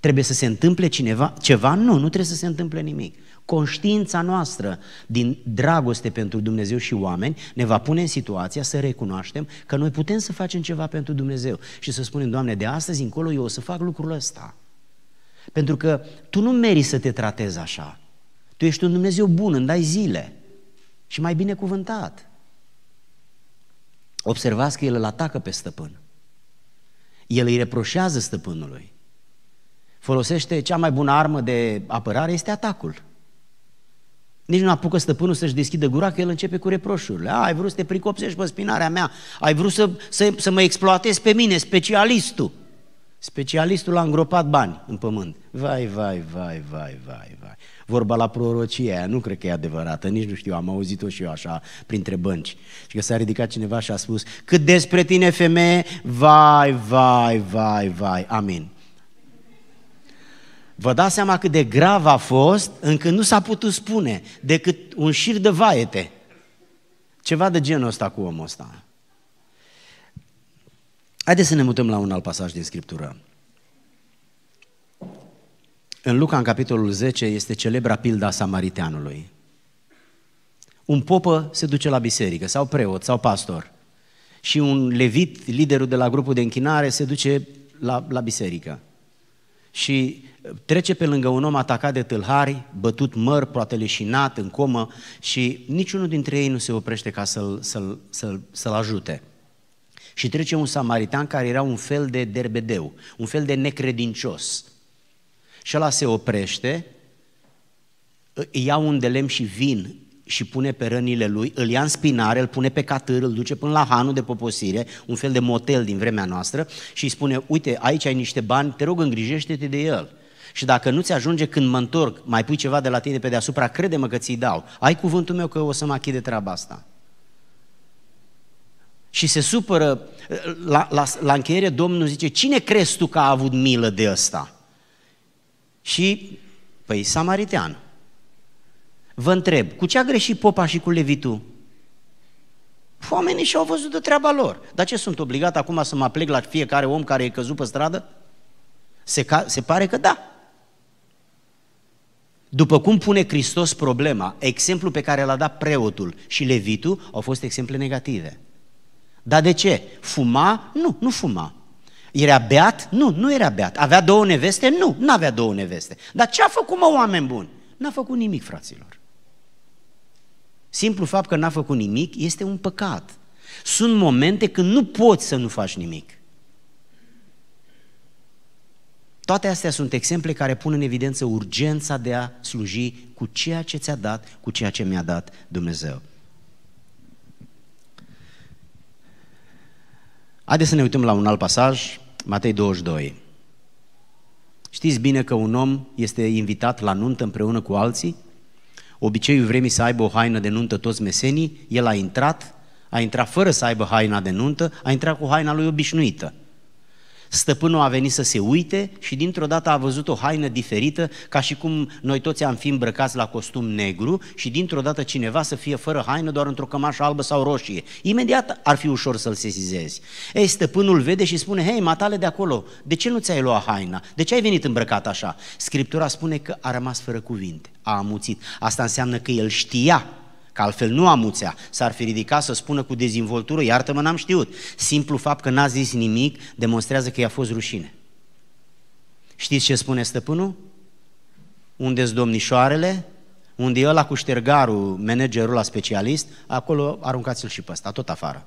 Trebuie să se întâmple cineva, ceva? Nu, nu trebuie să se întâmple nimic. Conștiința noastră din dragoste pentru Dumnezeu și oameni ne va pune în situația să recunoaștem că noi putem să facem ceva pentru Dumnezeu și să spunem, Doamne, de astăzi încolo eu o să fac lucrul ăsta. Pentru că tu nu meriți să te tratezi așa. Tu ești un Dumnezeu bun, îmi dai zile și mai bine cuvântat. Observați că el îl atacă pe stăpân. El îi reproșează stăpânului folosește cea mai bună armă de apărare este atacul. Nici nu apucă stăpânul să-și deschidă gura, că el începe cu reproșurile. A, ai vrut să te pricopsești pe spinarea mea, ai vrut să, să, să mă exploatezi pe mine, specialistul. Specialistul a îngropat bani în pământ. Vai, vai, vai, vai, vai, vai. Vorba la prorocie aia, nu cred că e adevărată, nici nu știu, am auzit-o și eu așa, printre bănci. Și că s-a ridicat cineva și a spus, cât despre tine femeie, vai, vai, vai, vai, amin. Vă dați seama cât de grav a fost încât nu s-a putut spune decât un șir de vaete. Ceva de genul ăsta cu omul ăsta. Haideți să ne mutăm la un alt pasaj din Scriptură. În Luca, în capitolul 10, este celebra pilda samariteanului. Un popă se duce la biserică, sau preot, sau pastor. Și un levit, liderul de la grupul de închinare, se duce la, la biserică. Și trece pe lângă un om atacat de tâlhari, bătut măr, poate leșinat, în comă și niciunul dintre ei nu se oprește ca să-l, să-l, să-l, să-l ajute. Și trece un samaritan care era un fel de derbedeu, un fel de necredincios. Și ăla se oprește, ia un de lemn și vin și pune pe rănile lui, îl ia în spinare, îl pune pe catâr, îl duce până la hanul de poposire, un fel de motel din vremea noastră, și îi spune, uite, aici ai niște bani, te rog îngrijește-te de el. Și dacă nu-ți ajunge când mă întorc, mai pui ceva de la tine pe deasupra, crede-mă că ți-i dau. Ai cuvântul meu că o să mă achide treaba asta. Și se supără, la, la, la încheiere Domnul zice, cine crezi tu că a avut milă de ăsta? Și, păi, samaritean. Vă întreb, cu ce a greșit popa și cu levitul? Oamenii și-au văzut de treaba lor. Dar ce sunt obligat acum să mă plec la fiecare om care e căzut pe stradă? Se, ca, se pare că da. După cum pune Hristos problema, exemplul pe care l-a dat preotul și levitul au fost exemple negative. Dar de ce? Fuma? Nu, nu fuma. Era beat? Nu, nu era beat. Avea două neveste? Nu, nu avea două neveste. Dar ce a făcut, mă, oameni buni? N-a făcut nimic, fraților. Simplu fapt că n-a făcut nimic este un păcat. Sunt momente când nu poți să nu faci nimic. Toate astea sunt exemple care pun în evidență urgența de a sluji cu ceea ce ți-a dat, cu ceea ce mi-a dat Dumnezeu. Haideți să ne uităm la un alt pasaj, Matei 22. Știți bine că un om este invitat la nuntă împreună cu alții? Obiceiul vremii să aibă o haină de nuntă toți mesenii, el a intrat, a intrat fără să aibă haina de nuntă, a intrat cu haina lui obișnuită. Stăpânul a venit să se uite și dintr-o dată a văzut o haină diferită, ca și cum noi toți am fi îmbrăcați la costum negru și dintr-o dată cineva să fie fără haină, doar într-o cămașă albă sau roșie. Imediat ar fi ușor să-l sesizezi. Ei, stăpânul vede și spune, hei, matale de acolo, de ce nu ți-ai luat haina? De ce ai venit îmbrăcat așa? Scriptura spune că a rămas fără cuvinte, a amuțit. Asta înseamnă că el știa că altfel nu amuțea, s-ar fi ridicat să spună cu dezvoltură, iartă-mă, n-am știut. Simplu fapt că n-a zis nimic demonstrează că i-a fost rușine. Știți ce spune stăpânul? Unde-s domnișoarele? Unde e ăla cu ștergarul, managerul la specialist? Acolo aruncați-l și pe ăsta, tot afară.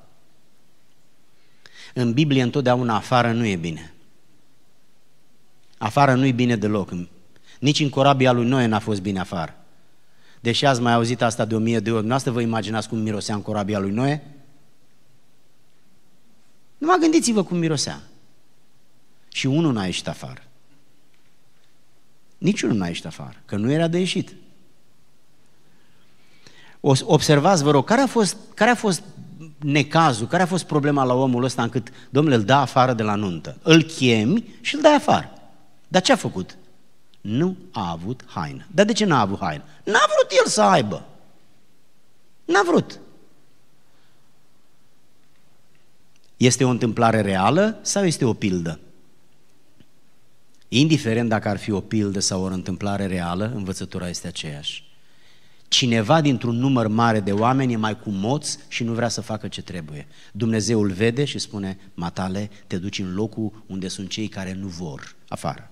În Biblie întotdeauna afară nu e bine. Afară nu e bine deloc. Nici în corabia lui Noe n-a fost bine afară. Deși ați mai auzit asta de o mie de ori, dumneavoastră vă imaginați cum mirosea în corabia lui Noe? Nu Numai gândiți-vă cum mirosea. Și unul n-a ieșit afară. Niciunul n-a ieșit afară, că nu era de ieșit. Observați, vă rog, care a fost, care a fost necazul, care a fost problema la omul ăsta încât, domnule, îl dă afară de la nuntă. Îl chemi și îl dai afară. Dar ce a făcut? nu a avut haină. Dar de ce n-a avut haină? N-a vrut el să aibă. N-a vrut. Este o întâmplare reală sau este o pildă? Indiferent dacă ar fi o pildă sau o întâmplare reală, învățătura este aceeași. Cineva dintr-un număr mare de oameni e mai cu moți și nu vrea să facă ce trebuie. dumnezeu îl vede și spune, Matale, te duci în locul unde sunt cei care nu vor, afară.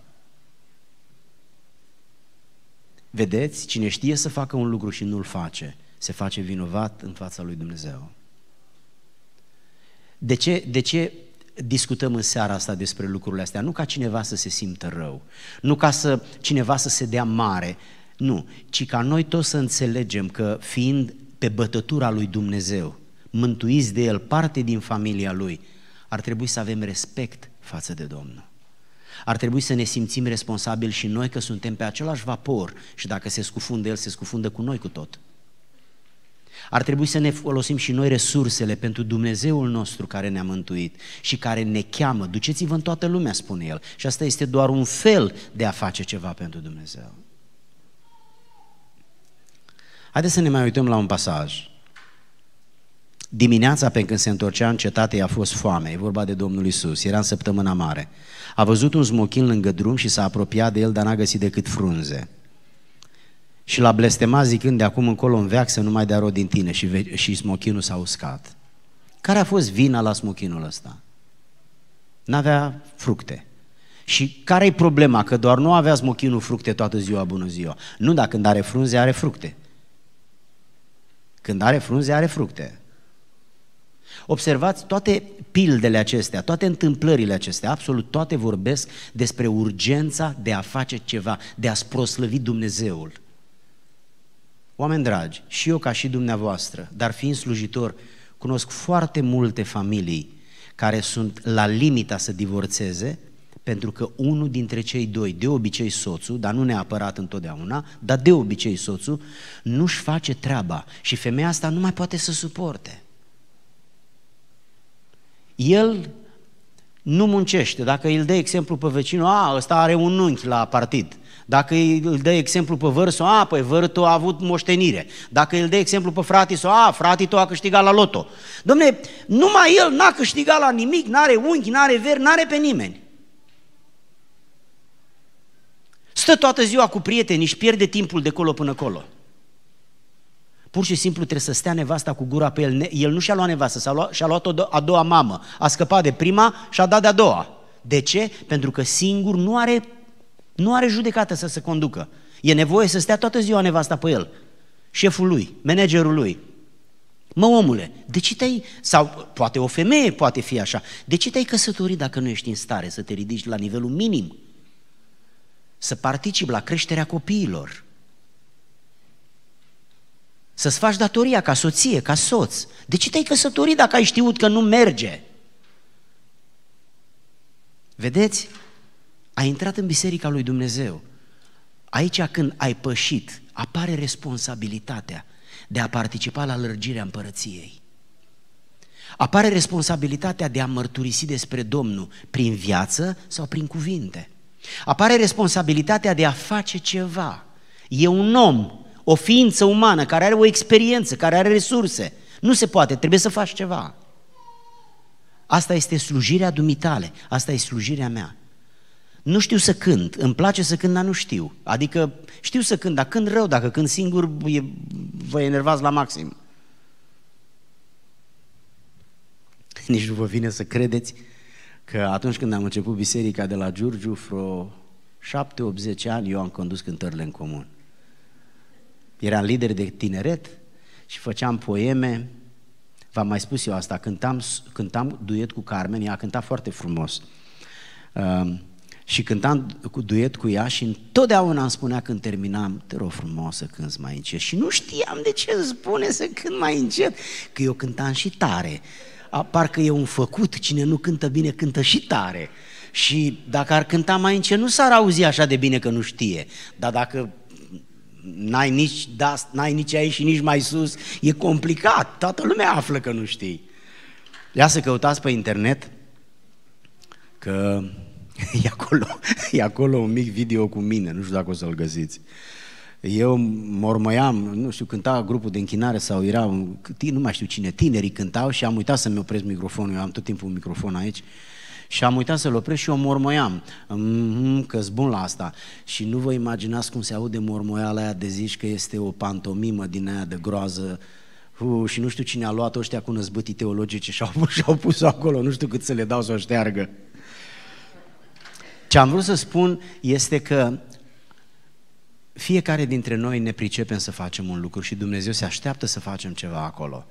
Vedeți, cine știe să facă un lucru și nu-l face, se face vinovat în fața lui Dumnezeu. De ce, de ce discutăm în seara asta despre lucrurile astea? Nu ca cineva să se simtă rău, nu ca să cineva să se dea mare, nu, ci ca noi toți să înțelegem că fiind pe bătătura lui Dumnezeu, mântuiți de El, parte din familia Lui, ar trebui să avem respect față de Domnul ar trebui să ne simțim responsabili și noi că suntem pe același vapor și dacă se scufundă el, se scufundă cu noi cu tot. Ar trebui să ne folosim și noi resursele pentru Dumnezeul nostru care ne-a mântuit și care ne cheamă. Duceți-vă în toată lumea, spune el. Și asta este doar un fel de a face ceva pentru Dumnezeu. Haideți să ne mai uităm la un pasaj. Dimineața, pe când se întorcea în cetate, a fost foame. E vorba de Domnul Isus. Era în săptămâna mare. A văzut un smochin lângă drum și s-a apropiat de el, dar n-a găsit decât frunze. Și l-a blestemat zicând de acum încolo în veac să nu mai dea rod din tine și, ve- și smochinul s-a uscat. Care a fost vina la smochinul ăsta? N-avea fructe. Și care e problema? Că doar nu avea smochinul fructe toată ziua, bună ziua. Nu, dar când are frunze, are fructe. Când are frunze, are fructe. Observați, toate pildele acestea, toate întâmplările acestea, absolut toate vorbesc despre urgența de a face ceva, de a-ți proslăvi Dumnezeul. Oameni dragi, și eu ca și dumneavoastră, dar fiind slujitor, cunosc foarte multe familii care sunt la limita să divorțeze, pentru că unul dintre cei doi, de obicei soțul, dar nu neapărat întotdeauna, dar de obicei soțul, nu-și face treaba și femeia asta nu mai poate să suporte el nu muncește. Dacă îl dă exemplu pe vecinul, a, ăsta are un unchi la partid. Dacă îl dă exemplu pe vărsul, a, păi vărtul a avut moștenire. Dacă îl dă exemplu pe fratii, a, fratii a câștigat la loto. Domne, numai el n-a câștigat la nimic, n-are unchi, n-are ver, n-are pe nimeni. Stă toată ziua cu prietenii și pierde timpul de colo până colo. Pur și simplu trebuie să stea nevasta cu gura pe el. El nu și-a luat nevastă, s-a luat, și-a luat o a doua mamă. A scăpat de prima și a dat de-a doua. De ce? Pentru că singur nu are, nu are judecată să se conducă. E nevoie să stea toată ziua nevasta pe el. Șeful lui, managerul lui. Mă, omule, de ce te-ai, sau poate o femeie poate fi așa, de ce te-ai căsătorit dacă nu ești în stare să te ridici la nivelul minim? Să participi la creșterea copiilor, să-ți faci datoria ca soție, ca soț. De ce te-ai căsătorit dacă ai știut că nu merge? Vedeți? Ai intrat în biserica lui Dumnezeu. Aici când ai pășit, apare responsabilitatea de a participa la lărgirea împărăției. Apare responsabilitatea de a mărturisi despre Domnul prin viață sau prin cuvinte. Apare responsabilitatea de a face ceva. E un om o ființă umană care are o experiență, care are resurse. Nu se poate, trebuie să faci ceva. Asta este slujirea dumitale, asta e slujirea mea. Nu știu să cânt, îmi place să cânt, dar nu știu. Adică știu să cânt, dar când rău, dacă când singur e, vă enervați la maxim. Nici nu vă vine să credeți că atunci când am început biserica de la Giurgiu, vreo 7-80 ani, eu am condus cântările în comun eram lideri de tineret și făceam poeme, v-am mai spus eu asta, cântam, cântam duet cu Carmen, ea a cântat foarte frumos. Uh, și cântam cu duet cu ea și întotdeauna îmi spunea când terminam, te rog frumos să cânt mai încet. Și nu știam de ce îmi spune să cânt mai încet, că eu cântam și tare. A, parcă e un făcut, cine nu cântă bine cântă și tare. Și dacă ar cânta mai încet, nu s-ar auzi așa de bine că nu știe. Dar dacă n-ai nici, da, n-ai nici aici și nici mai sus, e complicat, toată lumea află că nu știi. Ia să căutați pe internet, că e acolo, e acolo un mic video cu mine, nu știu dacă o să-l găsiți. Eu mormăiam, nu știu, cânta grupul de închinare sau era, nu mai știu cine, tinerii cântau și am uitat să-mi opresc microfonul, eu am tot timpul un microfon aici și am uitat să-l opresc și o mormoiam. Mm-hmm, că bun la asta. Și nu vă imaginați cum se aude mormoiala aia de zici că este o pantomimă din aia de groază Uh, și nu știu cine a luat ăștia cu năzbâtii teologice și au, și-au pus acolo, nu știu cât să le dau să o șteargă. Ce am vrut să spun este că fiecare dintre noi ne pricepem să facem un lucru și Dumnezeu se așteaptă să facem ceva acolo.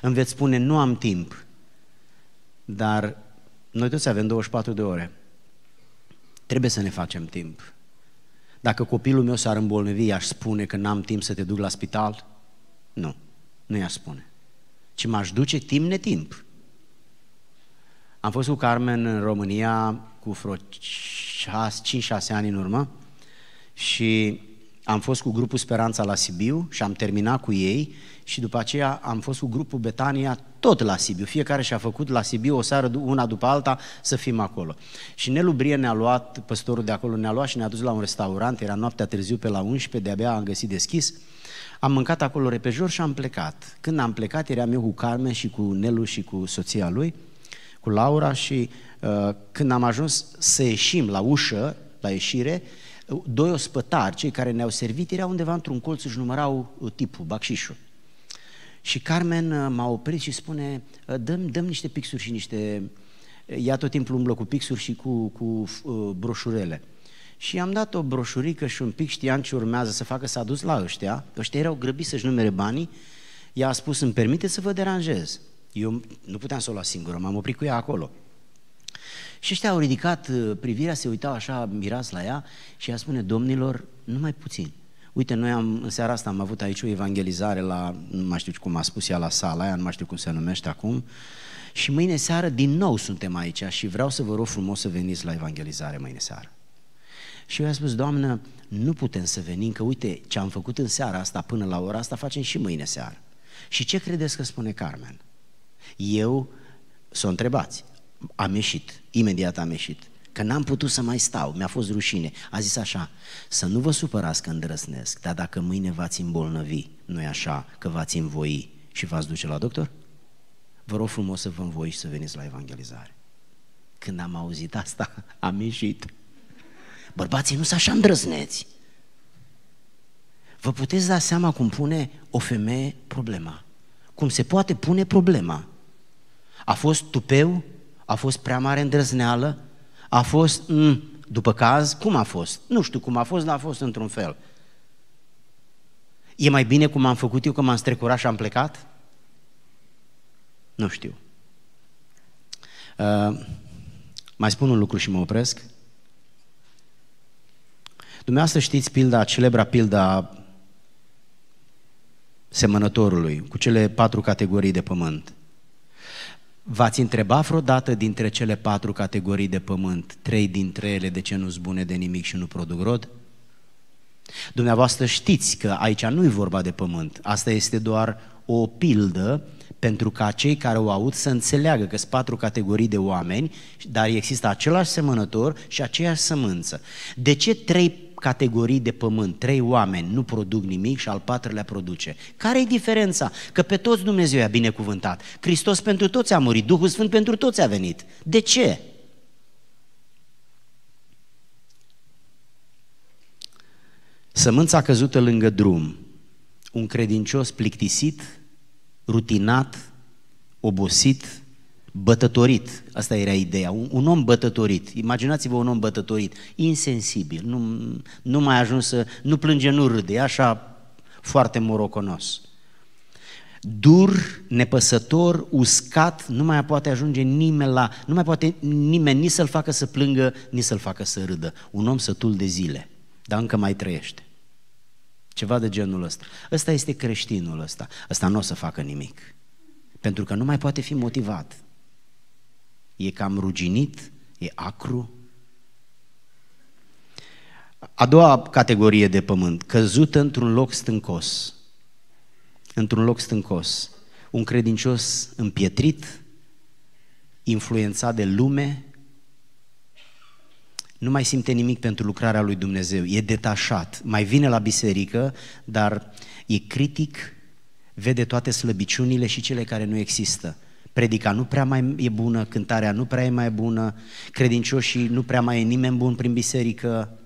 Îmi veți spune, nu am timp, dar noi toți avem 24 de ore. Trebuie să ne facem timp. Dacă copilul meu s-ar îmbolnăvi, aș spune că n-am timp să te duc la spital? Nu, nu i-aș spune. Ci m-aș duce timp netimp. Am fost cu Carmen în România cu vreo 5-6 ani în urmă și am fost cu grupul Speranța la Sibiu și am terminat cu ei și după aceea am fost cu grupul Betania tot la Sibiu. Fiecare și-a făcut la Sibiu o seară una după alta să fim acolo. Și Nelu Brie ne-a luat, păstorul de acolo ne-a luat și ne-a dus la un restaurant, era noaptea târziu pe la 11, de-abia am găsit deschis. Am mâncat acolo repejor și am plecat. Când am plecat, eram eu cu Carmen și cu Nelu și cu soția lui, cu Laura și uh, când am ajuns să ieșim la ușă, la ieșire, doi ospătari, cei care ne-au servit, erau undeva într-un colț și numărau uh, tipul, bacșișul. Și Carmen uh, m-a oprit și spune, uh, dăm, dăm niște pixuri și niște... Uh, ea tot timpul umblă cu pixuri și cu, cu uh, broșurele. Și am dat o broșurică și un pic știam ce urmează să facă, s-a dus la ăștia, ăștia erau grăbiți să-și numere banii, ea a spus, îmi permite să vă deranjez. Eu nu puteam să o las singură, m-am oprit cu ea acolo. Și ăștia au ridicat privirea, se uitau așa mirați la ea și ea spune, domnilor, numai puțin. Uite, noi am, în seara asta am avut aici o evangelizare la, nu mai știu cum a spus ea, la sala aia, nu mai știu cum se numește acum, și mâine seară din nou suntem aici și vreau să vă rog frumos să veniți la evangelizare mâine seară. Și eu i-am spus, Doamnă, nu putem să venim, că uite, ce am făcut în seara asta până la ora asta facem și mâine seară. Și ce credeți că spune Carmen? Eu, să o întrebați, am ieșit, imediat am ieșit că n-am putut să mai stau, mi-a fost rușine. A zis așa, să nu vă supărați că îndrăsnesc, dar dacă mâine v-ați îmbolnăvi, nu e așa, că v-ați învoi și v-ați duce la doctor? Vă rog frumos să vă și să veniți la evangelizare. Când am auzit asta, am ieșit. Bărbații nu sunt așa îndrăzneți. Vă puteți da seama cum pune o femeie problema. Cum se poate pune problema. A fost tupeu, a fost prea mare îndrăzneală, a fost, m- mm, după caz, cum a fost? Nu știu cum a fost, dar a fost într-un fel. E mai bine cum am făcut eu, că m-am strecurat și am plecat? Nu știu. Uh, mai spun un lucru și mă opresc. Dumneavoastră știți pilda, celebra pilda semănătorului, cu cele patru categorii de pământ. V-ați întrebat vreodată dintre cele patru categorii de pământ, trei dintre ele de ce nu-s bune de nimic și nu produc rod? Dumneavoastră știți că aici nu e vorba de pământ, asta este doar o pildă pentru ca cei care o aud să înțeleagă că sunt patru categorii de oameni, dar există același semănător și aceeași sămânță. De ce trei categorii de pământ, trei oameni nu produc nimic și al patrulea produce. Care e diferența? Că pe toți Dumnezeu i-a binecuvântat. Hristos pentru toți a murit, Duhul Sfânt pentru toți a venit. De ce? Sămânța căzută lângă drum, un credincios plictisit, rutinat, obosit, bătătorit, asta era ideea, un, un om bătătorit, imaginați-vă un om bătătorit, insensibil, nu, nu mai ajuns să, nu plânge, nu râde, așa foarte moroconos. Dur, nepăsător, uscat, nu mai poate ajunge nimeni la, nu mai poate nimeni nici să-l facă să plângă, nici să-l facă să râdă. Un om sătul de zile, dar încă mai trăiește. Ceva de genul ăsta. Ăsta este creștinul ăsta. Ăsta nu o să facă nimic. Pentru că nu mai poate fi motivat e cam ruginit, e acru. A doua categorie de pământ, căzută într-un loc stâncos. Într-un loc stâncos. Un credincios împietrit, influențat de lume, nu mai simte nimic pentru lucrarea lui Dumnezeu, e detașat, mai vine la biserică, dar e critic, vede toate slăbiciunile și cele care nu există. Predica nu prea mai e bună, cântarea nu prea e mai bună, credincioșii nu prea mai e nimeni bun prin biserică.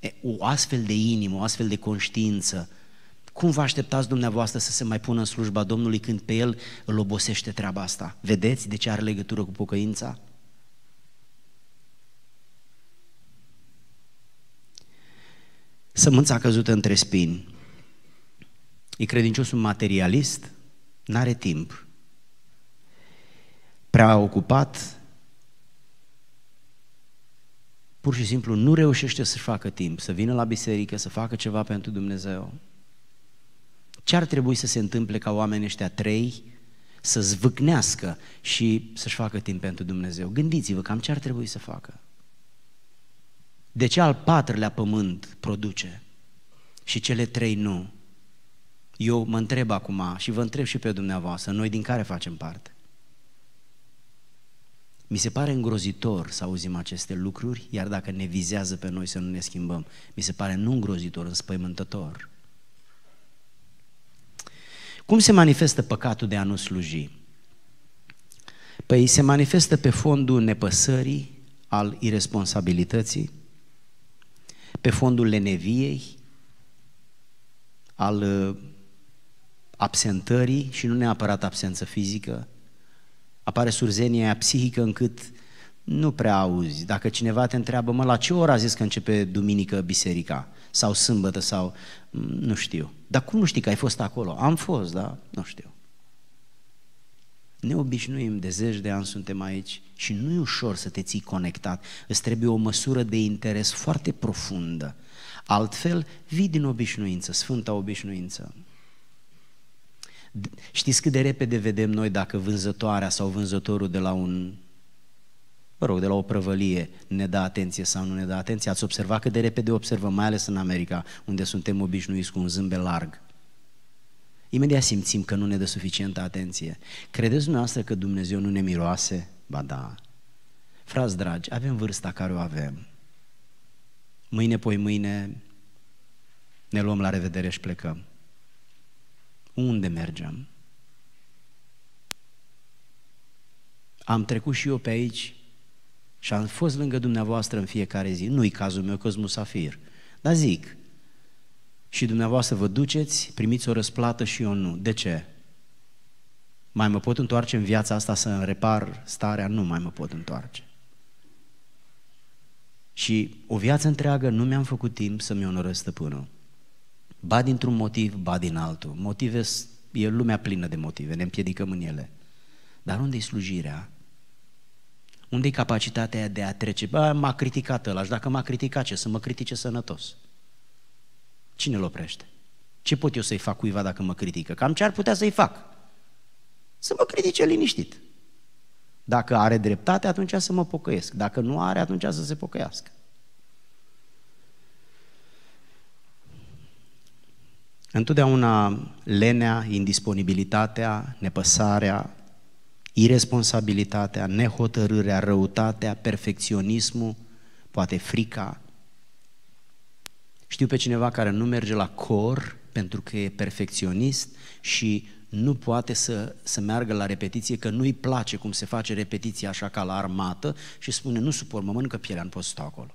E, o astfel de inimă, o astfel de conștiință, cum vă așteptați dumneavoastră să se mai pună în slujba Domnului când pe el îl obosește treaba asta? Vedeți de ce are legătură cu pocăința? Sămânța căzută între spini. E credinciosul materialist N-are timp. Prea ocupat, pur și simplu nu reușește să facă timp, să vină la biserică, să facă ceva pentru Dumnezeu. Ce ar trebui să se întâmple ca oamenii ăștia trei să zvâcnească și să-și facă timp pentru Dumnezeu? Gândiți-vă cam ce ar trebui să facă. De ce al patrulea pământ produce și cele trei nu? Eu mă întreb acum și vă întreb și pe dumneavoastră, noi din care facem parte? Mi se pare îngrozitor să auzim aceste lucruri, iar dacă ne vizează pe noi să nu ne schimbăm, mi se pare nu îngrozitor, înspăimântător. Cum se manifestă păcatul de a nu sluji? Păi se manifestă pe fondul nepăsării, al irresponsabilității, pe fondul leneviei, al absentării și nu neapărat absență fizică. Apare surzenia aia psihică încât nu prea auzi. Dacă cineva te întreabă, mă, la ce ora zis că începe duminică biserica? Sau sâmbătă, sau mm, nu știu. Dar cum nu știi că ai fost acolo? Am fost, da? Nu știu. Ne obișnuim, de zeci de ani suntem aici și nu e ușor să te ții conectat. Îți trebuie o măsură de interes foarte profundă. Altfel, vii din obișnuință, sfânta obișnuință. Știți cât de repede vedem noi dacă vânzătoarea sau vânzătorul de la un mă rog, de la o prăvălie ne dă atenție sau nu ne dă atenție. Ați observat cât de repede observăm, mai ales în America, unde suntem obișnuiți cu un zâmbet larg. Imediat simțim că nu ne dă suficientă atenție. Credeți dumneavoastră că Dumnezeu nu ne miroase? Ba da. Frați dragi, avem vârsta care o avem. Mâine, poi mâine, ne luăm la revedere și plecăm unde mergem? Am trecut și eu pe aici și am fost lângă dumneavoastră în fiecare zi. Nu-i cazul meu că musafir, dar zic. Și dumneavoastră vă duceți, primiți o răsplată și eu nu. De ce? Mai mă pot întoarce în viața asta să îmi repar starea? Nu mai mă pot întoarce. Și o viață întreagă nu mi-am făcut timp să-mi onorez stăpânul. Ba dintr-un motiv, ba din altul. Motive, e lumea plină de motive, ne împiedicăm în ele. Dar unde-i slujirea? Unde-i capacitatea de a trece? Ba, m-a criticat ăla și dacă m-a criticat ce? Să mă critique sănătos. Cine îl oprește? Ce pot eu să-i fac cuiva dacă mă critică? Cam ce ar putea să-i fac? Să mă critique liniștit. Dacă are dreptate, atunci să mă pocăiesc. Dacă nu are, atunci să se pocăiască. Întotdeauna lenea, indisponibilitatea, nepăsarea, irresponsabilitatea, nehotărârea, răutatea, perfecționismul, poate frica. Știu pe cineva care nu merge la cor pentru că e perfecționist și nu poate să, să meargă la repetiție, că nu-i place cum se face repetiția așa ca la armată și spune, nu suport, mă mănâncă pielea, nu pot să stau acolo.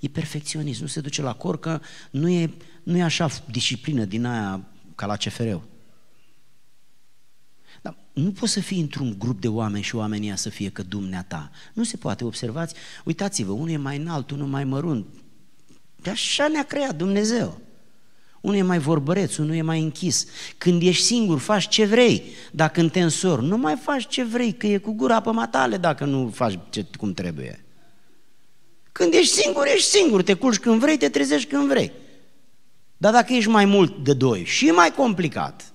E perfecționist, nu se duce la că nu e, nu e așa disciplină din aia ca la cfr -ul. Dar nu poți să fii într-un grup de oameni și oamenii să fie că dumneata. Nu se poate, observați, uitați-vă, unul e mai înalt, unul mai mărunt. De așa ne-a creat Dumnezeu. Unul e mai vorbăreț, unul e mai închis. Când ești singur, faci ce vrei. Dacă te însori, nu mai faci ce vrei, că e cu gura pe matale dacă nu faci ce, cum trebuie. Când ești singur, ești singur, te culci când vrei, te trezești când vrei. Dar dacă ești mai mult de doi, și mai complicat.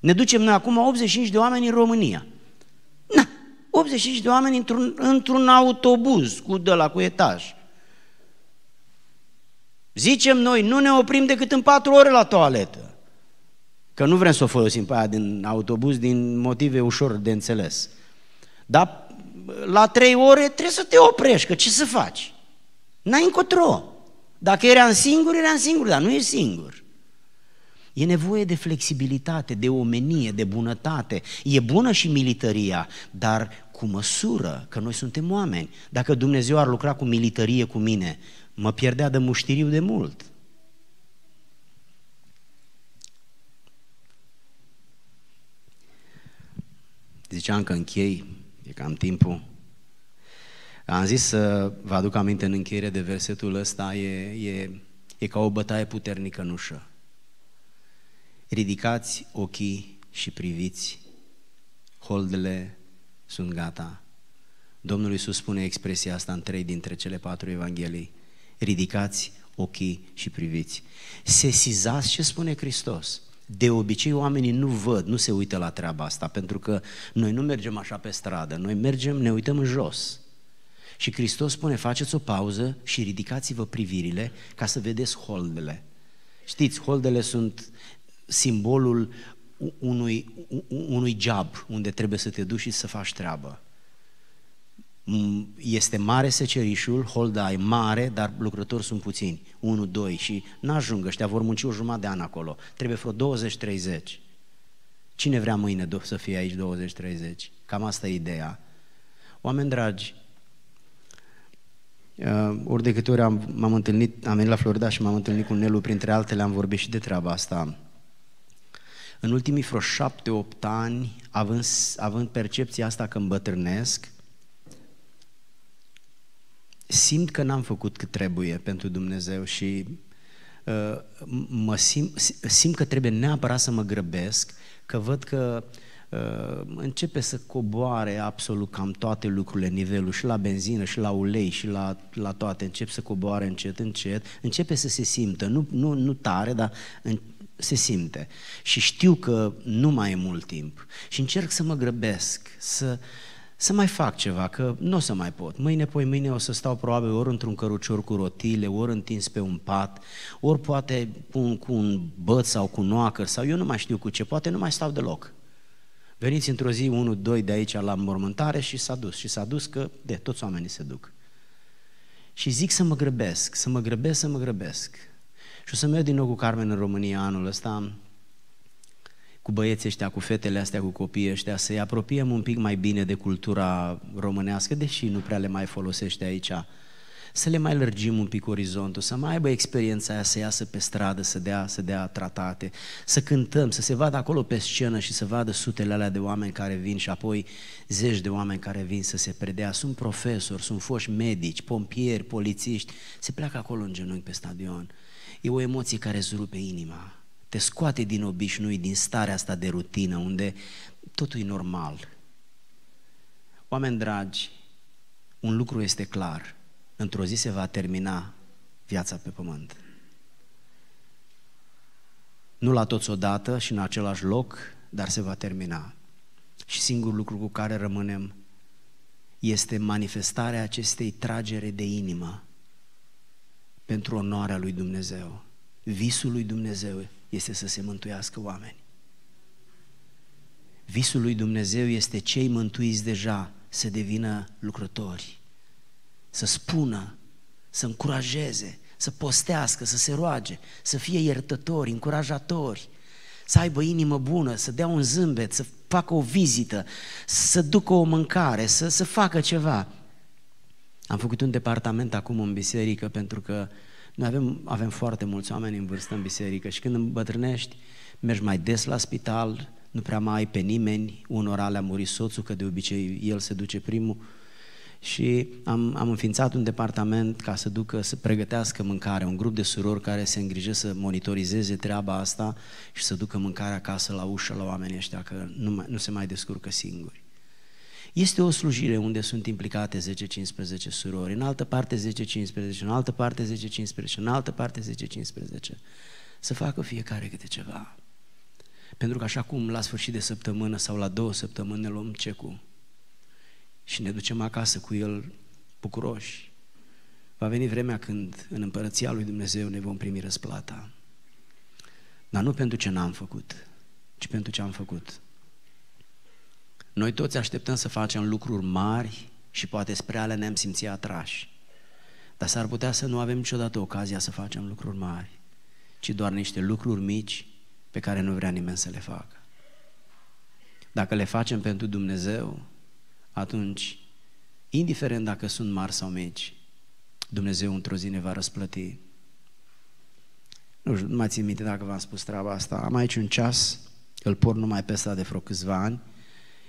Ne ducem noi acum 85 de oameni în România. Na, 85 de oameni într-un, într-un autobuz cu de la cu etaj. Zicem noi, nu ne oprim decât în patru ore la toaletă. Că nu vrem să o folosim pe aia din autobuz din motive ușor de înțeles. Dar la trei ore trebuie să te oprești, că ce să faci? N-ai încotro. Dacă eram singur, eram singur, dar nu e singur. E nevoie de flexibilitate, de omenie, de bunătate. E bună și militaria, dar cu măsură, că noi suntem oameni. Dacă Dumnezeu ar lucra cu militarie cu mine, mă pierdea de muștiriu de mult. Ziceam că închei că am timpul. Am zis să vă aduc aminte în încheiere de versetul ăsta, e, e, e ca o bătaie puternică în ușă. Ridicați ochii și priviți, holdele sunt gata. Domnul Iisus spune expresia asta în trei dintre cele patru evanghelii. Ridicați ochii și priviți. Sesizați ce spune Hristos. De obicei oamenii nu văd, nu se uită la treaba asta, pentru că noi nu mergem așa pe stradă, noi mergem, ne uităm în jos. Și Hristos spune, faceți o pauză și ridicați-vă privirile ca să vedeți holdele. Știți, holdele sunt simbolul unui, unui geab unde trebuie să te duci și să faci treabă. Mm, este mare secerișul, holda e mare, dar lucrători sunt puțini, 1, 2 și n-ajung, ăștia vor munci o jumătate de an acolo, trebuie vreo 20-30. Cine vrea mâine să fie aici 20-30? Cam asta e ideea. Oameni dragi, uh, ori de câte ori am, m-am întâlnit, am venit la Florida și m-am întâlnit cu Nelu, printre altele am vorbit și de treaba asta. În ultimii vreo șapte, opt ani, având, având percepția asta că îmbătrânesc, simt că n-am făcut cât trebuie pentru Dumnezeu și uh, mă simt, simt că trebuie neapărat să mă grăbesc, că văd că uh, începe să coboare absolut cam toate lucrurile, nivelul și la benzină, și la ulei, și la, la toate, încep să coboare încet, încet, începe să se simtă, nu, nu, nu tare, dar în, se simte. Și știu că nu mai e mult timp și încerc să mă grăbesc, să, uh, să mai fac ceva, că nu o să mai pot. Mâine, poi mâine o să stau probabil ori într-un cărucior cu rotile, ori întins pe un pat, ori poate cu un, cu un băț sau cu noacăr, sau eu nu mai știu cu ce, poate nu mai stau deloc. Veniți într-o zi, unul, doi de aici la mormântare și s-a dus. Și s-a dus că, de, toți oamenii se duc. Și zic să mă grăbesc, să mă grăbesc, să mă grăbesc. Și o să merg din nou cu Carmen în România anul ăsta, cu băieții ăștia, cu fetele astea, cu copiii ăștia, să-i apropiem un pic mai bine de cultura românească, deși nu prea le mai folosește aici, să le mai lărgim un pic orizontul, să mai aibă experiența aia să iasă pe stradă, să dea, să dea tratate, să cântăm, să se vadă acolo pe scenă și să vadă sutele alea de oameni care vin și apoi zeci de oameni care vin să se predea. Sunt profesori, sunt foști medici, pompieri, polițiști, se pleacă acolo în genunchi pe stadion. E o emoție care îți rupe inima te scoate din obișnui, din starea asta de rutină, unde totul e normal. Oameni dragi, un lucru este clar. Într-o zi se va termina viața pe pământ. Nu la toți odată și în același loc, dar se va termina. Și singurul lucru cu care rămânem este manifestarea acestei tragere de inimă pentru onoarea lui Dumnezeu, visul lui Dumnezeu este să se mântuiască oameni. Visul lui Dumnezeu este cei mântuiți deja să devină lucrători, să spună, să încurajeze, să postească, să se roage, să fie iertători, încurajatori, să aibă inimă bună, să dea un zâmbet, să facă o vizită, să ducă o mâncare, să, să facă ceva. Am făcut un departament acum în biserică pentru că uh, noi avem, avem foarte mulți oameni în vârstă în biserică și când îmbătrânești, mergi mai des la spital, nu prea mai ai pe nimeni, unora le-a murit soțul, că de obicei el se duce primul, și am, am înființat un departament ca să ducă, să pregătească mâncare, un grup de surori care se îngrijă să monitorizeze treaba asta și să ducă mâncarea acasă la ușă la oamenii ăștia, că nu, mai, nu se mai descurcă singuri. Este o slujire unde sunt implicate 10-15 surori, în altă parte 10-15, în altă parte 10-15, în altă parte 10-15. Să facă fiecare câte ceva. Pentru că așa cum la sfârșit de săptămână sau la două săptămâni ne luăm cecul și ne ducem acasă cu el bucuroși, va veni vremea când în împărăția lui Dumnezeu ne vom primi răsplata. Dar nu pentru ce n-am făcut, ci pentru ce am făcut. Noi toți așteptăm să facem lucruri mari și poate spre ale ne-am simțit atrași. Dar s-ar putea să nu avem niciodată ocazia să facem lucruri mari, ci doar niște lucruri mici pe care nu vrea nimeni să le facă. Dacă le facem pentru Dumnezeu, atunci, indiferent dacă sunt mari sau mici, Dumnezeu într-o zi ne va răsplăti. Nu știu, nu mai țin minte dacă v-am spus treaba asta. Am aici un ceas, îl por numai pe ăsta de vreo câțiva ani,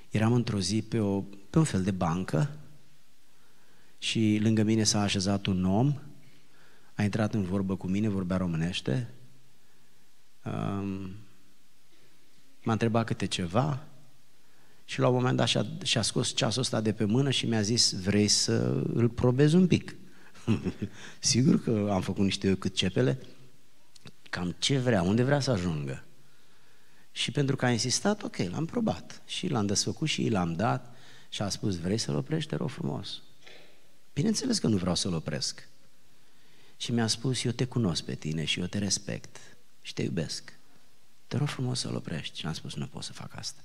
eram într-o zi pe, o, pe un fel de bancă și lângă mine s-a așezat un om, a intrat în vorbă cu mine, vorbea românește, um, m-a întrebat câte ceva și la un moment dat și-a, și-a scos ceasul ăsta de pe mână și mi-a zis, vrei să îl probezi un pic? Sigur că am făcut niște eu cât cepele, cam ce vrea, unde vrea să ajungă. Și pentru că a insistat, ok, l-am probat. Și l-am desfăcut și l-am dat și a spus, vrei să-l oprești, te rog frumos. Bineînțeles că nu vreau să-l opresc. Și mi-a spus, eu te cunosc pe tine și eu te respect și te iubesc. Te rog frumos să-l oprești. Și am spus, nu pot să fac asta.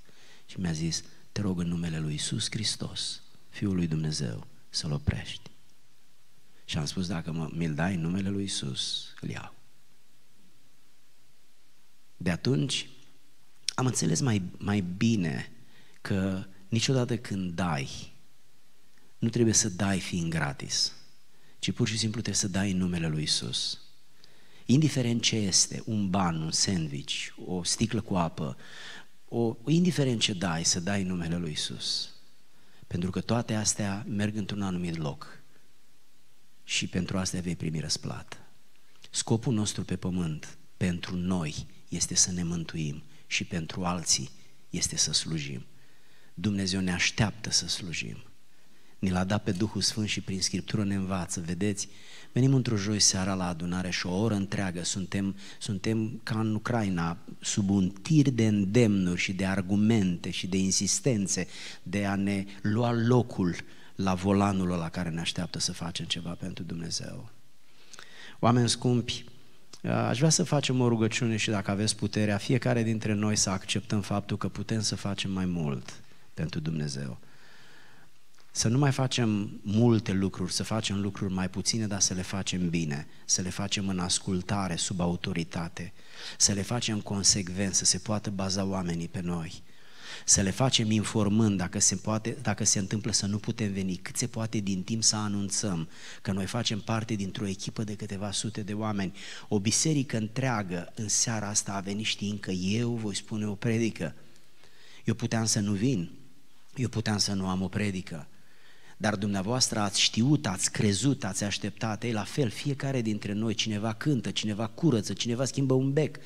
Și mi-a zis, te rog în numele lui Isus Hristos, Fiul lui Dumnezeu, să-l oprești. Și am spus, dacă mă, mi-l dai în numele lui Isus, îl iau. De atunci, am înțeles mai, mai bine că niciodată când dai, nu trebuie să dai fiind gratis, ci pur și simplu trebuie să dai în numele lui Isus. Indiferent ce este, un ban, un sandwich, o sticlă cu apă, o, indiferent ce dai, să dai în numele lui Isus. Pentru că toate astea merg într-un anumit loc și pentru asta vei primi răsplată. Scopul nostru pe pământ pentru noi este să ne mântuim și pentru alții este să slujim. Dumnezeu ne așteaptă să slujim. Ne l-a dat pe Duhul Sfânt și prin Scriptură ne învață, vedeți? Venim într-o joi seara la adunare și o oră întreagă suntem, suntem ca în Ucraina, sub un tir de îndemnuri și de argumente și de insistențe de a ne lua locul la volanul la care ne așteaptă să facem ceva pentru Dumnezeu. Oameni scumpi, Uh, aș vrea să facem o rugăciune și dacă aveți puterea, fiecare dintre noi să acceptăm faptul că putem să facem mai mult pentru Dumnezeu. Să nu mai facem multe lucruri, să facem lucruri mai puține, dar să le facem bine, să le facem în ascultare, sub autoritate, să le facem consecvent, să se poată baza oamenii pe noi să le facem informând dacă se, poate, dacă se întâmplă să nu putem veni, cât se poate din timp să anunțăm că noi facem parte dintr-o echipă de câteva sute de oameni. O biserică întreagă în seara asta a venit știind că eu voi spune o predică. Eu puteam să nu vin, eu puteam să nu am o predică, dar dumneavoastră ați știut, ați crezut, ați așteptat. Ei, la fel, fiecare dintre noi, cineva cântă, cineva curăță, cineva schimbă un bec.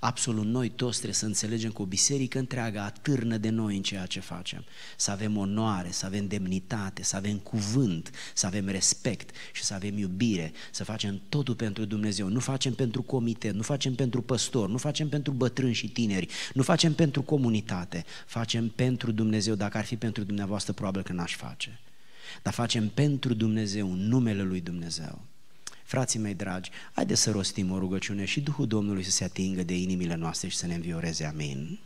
Absolut noi toți trebuie să înțelegem că o biserică întreagă atârnă de noi în ceea ce facem. Să avem onoare, să avem demnitate, să avem cuvânt, să avem respect și să avem iubire, să facem totul pentru Dumnezeu. Nu facem pentru comitet, nu facem pentru păstor, nu facem pentru bătrâni și tineri, nu facem pentru comunitate, facem pentru Dumnezeu. Dacă ar fi pentru dumneavoastră, probabil că n-aș face dar facem pentru Dumnezeu, în numele Lui Dumnezeu. Frații mei dragi, haideți să rostim o rugăciune și Duhul Domnului să se atingă de inimile noastre și să ne învioreze. Amin.